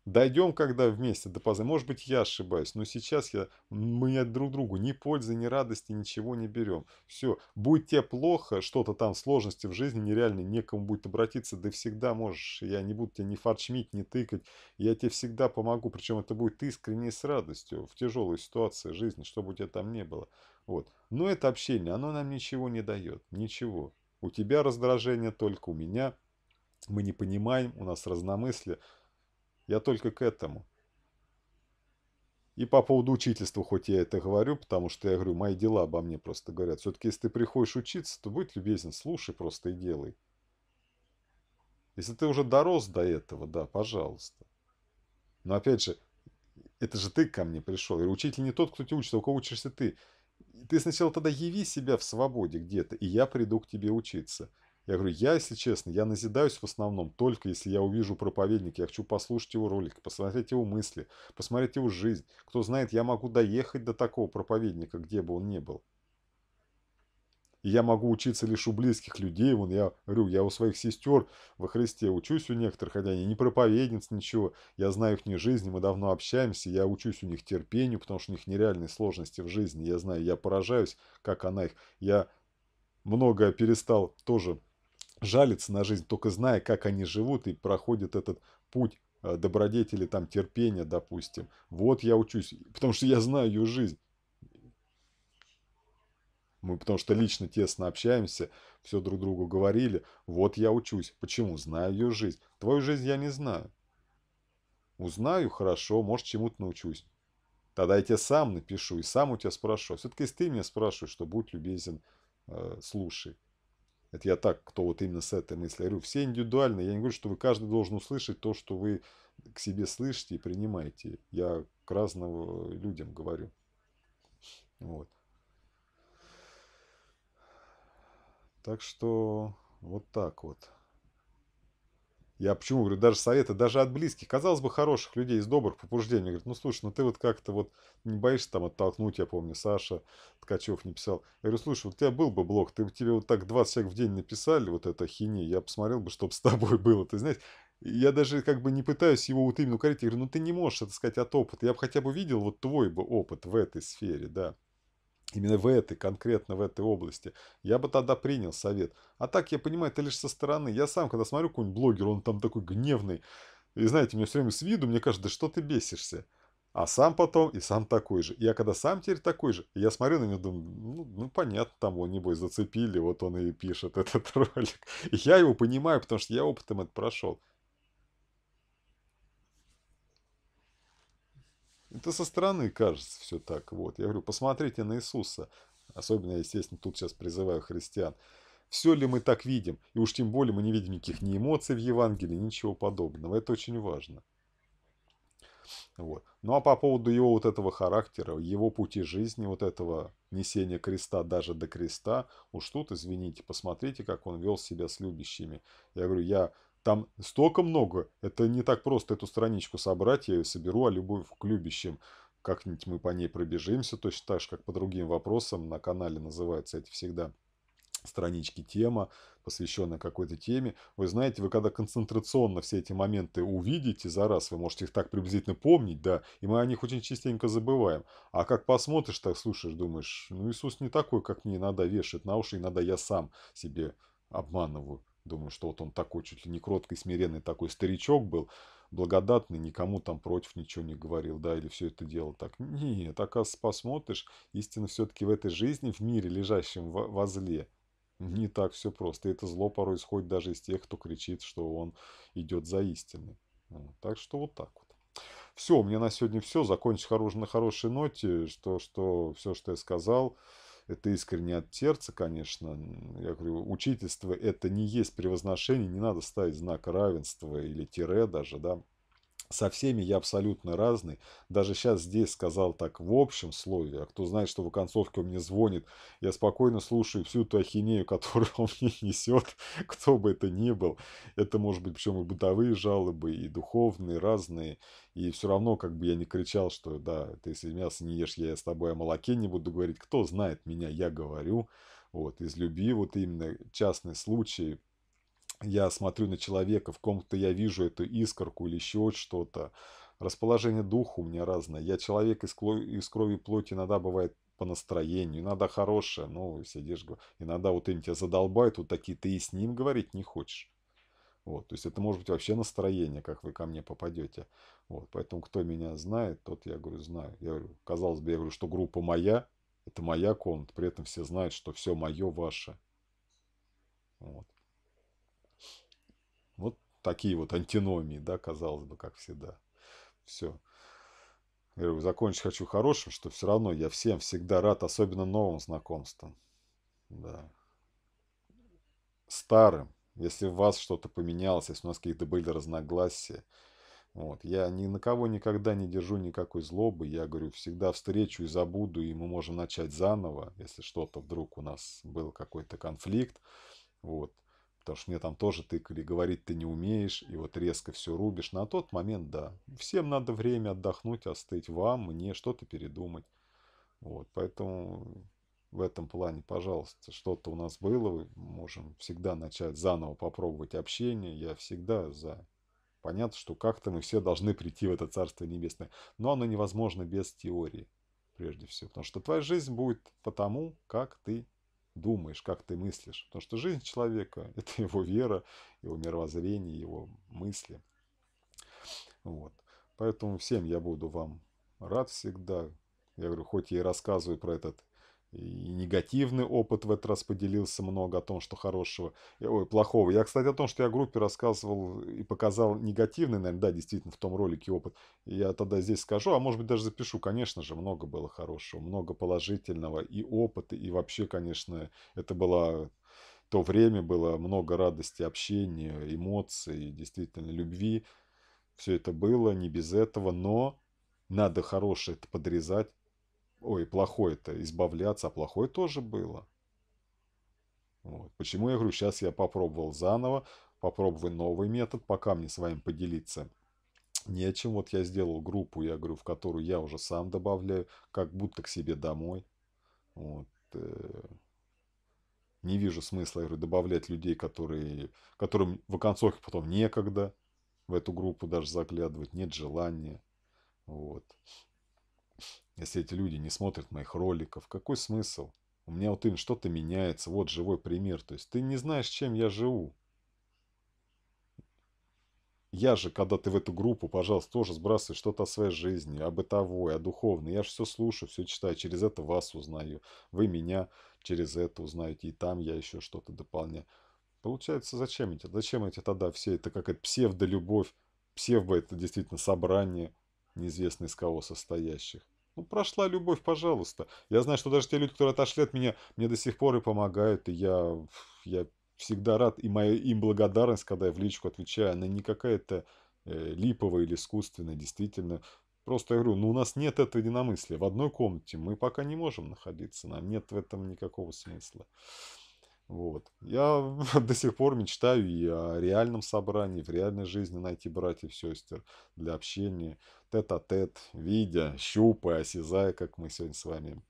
Дойдем когда вместе до пазы. Может быть, я ошибаюсь, но сейчас я, мы друг другу ни пользы, ни радости, ничего не берем. Все, будь тебе плохо, что-то там, сложности в жизни нереально, некому будет обратиться, да всегда можешь. Я не буду тебя ни фарчмить, ни тыкать. Я тебе всегда помогу, причем это будет искренне и с радостью, в тяжелой ситуации жизни, что бы у тебя там ни было. Вот. Но это общение, оно нам ничего не дает, ничего. У тебя раздражение только, у меня мы не понимаем, у нас разномыслие. Я только к этому. И по поводу учительства, хоть я это говорю, потому что я говорю, мои дела обо мне просто говорят. Все-таки, если ты приходишь учиться, то будь любезен, слушай просто и делай. Если ты уже дорос до этого, да, пожалуйста. Но опять же, это же ты ко мне пришел. И учитель не тот, кто тебя учит, а у кого учишься ты. Ты сначала тогда яви себя в свободе где-то, и я приду к тебе учиться. Я говорю, я, если честно, я назидаюсь в основном только если я увижу проповедника, я хочу послушать его ролик, посмотреть его мысли, посмотреть его жизнь. Кто знает, я могу доехать до такого проповедника, где бы он ни был. И я могу учиться лишь у близких людей. Вон я говорю, я у своих сестер во Христе учусь у некоторых, хотя они не проповедницы, ничего. Я знаю их не жизни, мы давно общаемся. Я учусь у них терпению, потому что у них нереальные сложности в жизни. Я знаю, я поражаюсь, как она их. Я многое перестал тоже жалиться на жизнь, только зная, как они живут и проходят этот путь э, добродетели, там, терпения, допустим. Вот я учусь, потому что я знаю ее жизнь. Мы потому что лично тесно общаемся, все друг другу говорили. Вот я учусь. Почему? Знаю ее жизнь. Твою жизнь я не знаю. Узнаю, хорошо, может, чему-то научусь. Тогда я тебе сам напишу и сам у тебя спрошу. А Все-таки если ты меня спрашиваешь, что будь любезен, э, слушай. Это я так, кто вот именно с этой мыслью говорю. Все индивидуально. Я не говорю, что вы каждый должен услышать то, что вы к себе слышите и принимаете. Я к разным людям говорю. Вот. Так что вот так вот. Я почему говорю, даже советы, даже от близких, казалось бы, хороших людей из добрых по побуждений. Говорит, ну слушай, ну ты вот как-то вот не боишься там оттолкнуть, я помню, Саша Ткачев не писал. Я говорю, слушай, вот у тебя был бы блог, ты бы тебе вот так 20 человек в день написали, вот это хини, я посмотрел бы, чтобы с тобой было. Ты знаешь, я даже как бы не пытаюсь его вот именно укорить. Я говорю, ну ты не можешь это сказать от опыта. Я бы хотя бы видел вот твой бы опыт в этой сфере, да именно в этой, конкретно в этой области, я бы тогда принял совет. А так, я понимаю, это лишь со стороны. Я сам, когда смотрю какой-нибудь блогер, он там такой гневный, и знаете, мне все время с виду, мне кажется, да что ты бесишься? А сам потом и сам такой же. Я когда сам теперь такой же, я смотрю на него, думаю, ну, ну понятно, там он, небось, зацепили, вот он и пишет этот ролик. я его понимаю, потому что я опытом это прошел. Это со стороны кажется все так. Вот. Я говорю, посмотрите на Иисуса. Особенно, естественно, тут сейчас призываю христиан. Все ли мы так видим? И уж тем более мы не видим никаких ни эмоций в Евангелии, ничего подобного. Это очень важно. Вот. Ну а по поводу его вот этого характера, его пути жизни, вот этого несения креста даже до креста, уж тут, извините, посмотрите, как он вел себя с любящими. Я говорю, я там столько много. Это не так просто эту страничку собрать. Я ее соберу, а любовь к любящим. Как-нибудь мы по ней пробежимся. Точно так же, как по другим вопросам. На канале называются эти всегда странички тема, посвященная какой-то теме. Вы знаете, вы когда концентрационно все эти моменты увидите за раз, вы можете их так приблизительно помнить, да, и мы о них очень частенько забываем. А как посмотришь, так слушаешь, думаешь, ну Иисус не такой, как мне иногда вешает на уши, иногда я сам себе обманываю. Думаю, что вот он такой чуть ли не кроткий, смиренный такой старичок был, благодатный, никому там против ничего не говорил, да, или все это дело так. Нет, оказывается, посмотришь, истина все-таки в этой жизни, в мире, лежащем во, зле, не так все просто. И это зло порой исходит даже из тех, кто кричит, что он идет за истиной. Вот. Так что вот так вот. Все, у меня на сегодня все. Закончу хорош, на хорошей ноте, что, что все, что я сказал. Это искренне от сердца, конечно. Я говорю, учительство это не есть превозношение, не надо ставить знак равенства или тире даже, да. Со всеми я абсолютно разный. Даже сейчас здесь сказал так в общем слове. А кто знает, что в оконцовке он мне звонит, я спокойно слушаю всю ту ахинею, которую он мне несет, кто бы это ни был. Это может быть причем и бытовые жалобы, и духовные, разные. И все равно, как бы я не кричал, что да, ты если мясо не ешь, я с тобой о молоке не буду говорить. Кто знает меня, я говорю. Вот, из любви, вот именно частный случай, я смотрю на человека, в ком-то я вижу эту искорку или еще что-то. Расположение духа у меня разное. Я человек из, кло... из крови и плоти иногда бывает по настроению, иногда хорошее, ну сидишь, иногда вот им тебя задолбают, вот такие ты и с ним говорить не хочешь. Вот, то есть это может быть вообще настроение, как вы ко мне попадете. Вот, поэтому кто меня знает, тот, я говорю, знаю. Я говорю, казалось бы, я говорю, что группа моя, это моя комната, при этом все знают, что все мое, ваше. Вот. Вот такие вот антиномии, да, казалось бы, как всегда. Все. Говорю, закончить хочу хорошим, что все равно я всем всегда рад, особенно новым знакомствам. Да. Старым. Если у вас что-то поменялось, если у нас какие-то были разногласия. Вот. Я ни на кого никогда не держу никакой злобы. Я говорю, всегда встречу и забуду, и мы можем начать заново, если что-то вдруг у нас был какой-то конфликт. Вот потому что мне там тоже тыкали, говорить ты не умеешь, и вот резко все рубишь. На тот момент, да, всем надо время отдохнуть, остыть, вам, мне что-то передумать. Вот, поэтому в этом плане, пожалуйста, что-то у нас было, мы можем всегда начать заново попробовать общение, я всегда за. Понятно, что как-то мы все должны прийти в это Царство Небесное, но оно невозможно без теории, прежде всего, потому что твоя жизнь будет потому, как ты думаешь, как ты мыслишь. Потому что жизнь человека – это его вера, его мировоззрение, его мысли. Вот. Поэтому всем я буду вам рад всегда. Я говорю, хоть я и рассказываю про этот и негативный опыт в этот раз поделился много о том, что хорошего, ой, плохого. Я, кстати, о том, что я группе рассказывал и показал негативный, наверное, да, действительно, в том ролике опыт. Я тогда здесь скажу, а может быть даже запишу. Конечно же, много было хорошего, много положительного и опыта, и вообще, конечно, это было то время, было много радости, общения, эмоций, действительно, любви. Все это было, не без этого, но надо хорошее это подрезать, ой, плохой-то избавляться, а плохой тоже было. Вот. Почему я говорю, сейчас я попробовал заново, попробую новый метод, пока мне с вами поделиться нечем. Вот я сделал группу, я говорю, в которую я уже сам добавляю, как будто к себе домой. Вот. Э, не вижу смысла, я говорю, добавлять людей, которые, которым в оконцовке потом некогда в эту группу даже заглядывать, нет желания. Вот. Если эти люди не смотрят моих роликов, какой смысл? У меня вот им что-то меняется, вот живой пример. То есть ты не знаешь, чем я живу. Я же, когда ты в эту группу, пожалуйста, тоже сбрасывай что-то о своей жизни, о бытовой, о духовной. Я же все слушаю, все читаю, через это вас узнаю. Вы меня через это узнаете, и там я еще что-то дополняю. Получается, зачем эти? Зачем эти тогда все? Это как это псевдолюбовь. Псевдо – это действительно собрание неизвестно из кого состоящих. Ну, прошла любовь, пожалуйста. Я знаю, что даже те люди, которые отошли от меня, мне до сих пор и помогают, и я, я всегда рад. И моя им благодарность, когда я в личку отвечаю, она не какая-то э, липовая или искусственная, действительно. Просто я говорю, ну у нас нет этого единомыслия. В одной комнате мы пока не можем находиться, нам нет в этом никакого смысла. Вот. Я до сих пор мечтаю и о реальном собрании, в реальной жизни найти братьев и сестер для общения, тет-а-тет, -тет, видя, щупая, осязая, как мы сегодня с вами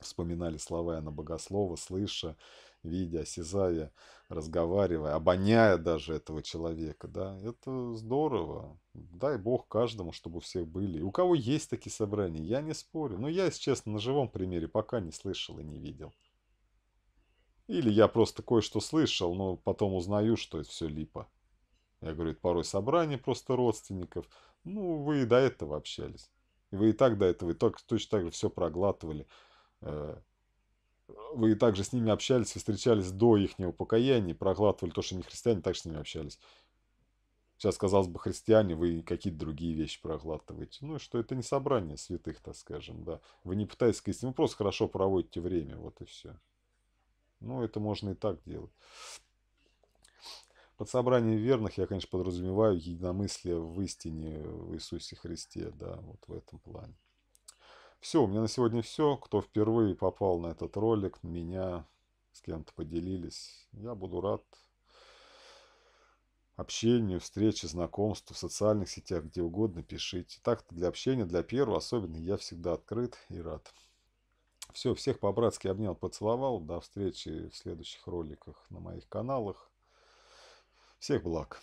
вспоминали слова на Богослова, слыша, видя, осязая, разговаривая, обоняя даже этого человека, да, это здорово. Дай Бог каждому, чтобы все были. у кого есть такие собрания, я не спорю. Но я, если честно, на живом примере пока не слышал и не видел. Или я просто кое-что слышал, но потом узнаю, что это все липа. Я говорю, это порой собрание просто родственников. Ну, вы и до этого общались. И вы и так до этого, и только, точно так же все проглатывали. Э, вы и так же с ними общались и встречались до их покаяния, проглатывали то, что не христиане, так же с ними общались. Сейчас, казалось бы, христиане, вы какие-то другие вещи проглатываете. Ну, что это не собрание святых, так скажем, да. Вы не пытаетесь к вы просто хорошо проводите время, вот и все. Но ну, это можно и так делать. Под собранием верных я, конечно, подразумеваю единомыслие в истине э, в Иисусе Христе, да, вот в этом плане. Все, у меня на сегодня все. Кто впервые попал на этот ролик, меня с кем-то поделились, я буду рад общению, встрече, знакомству в социальных сетях, где угодно, пишите. Так-то для общения, для первого особенно я всегда открыт и рад. Все, всех по-братски обнял, поцеловал. До встречи в следующих роликах на моих каналах. Всех благ.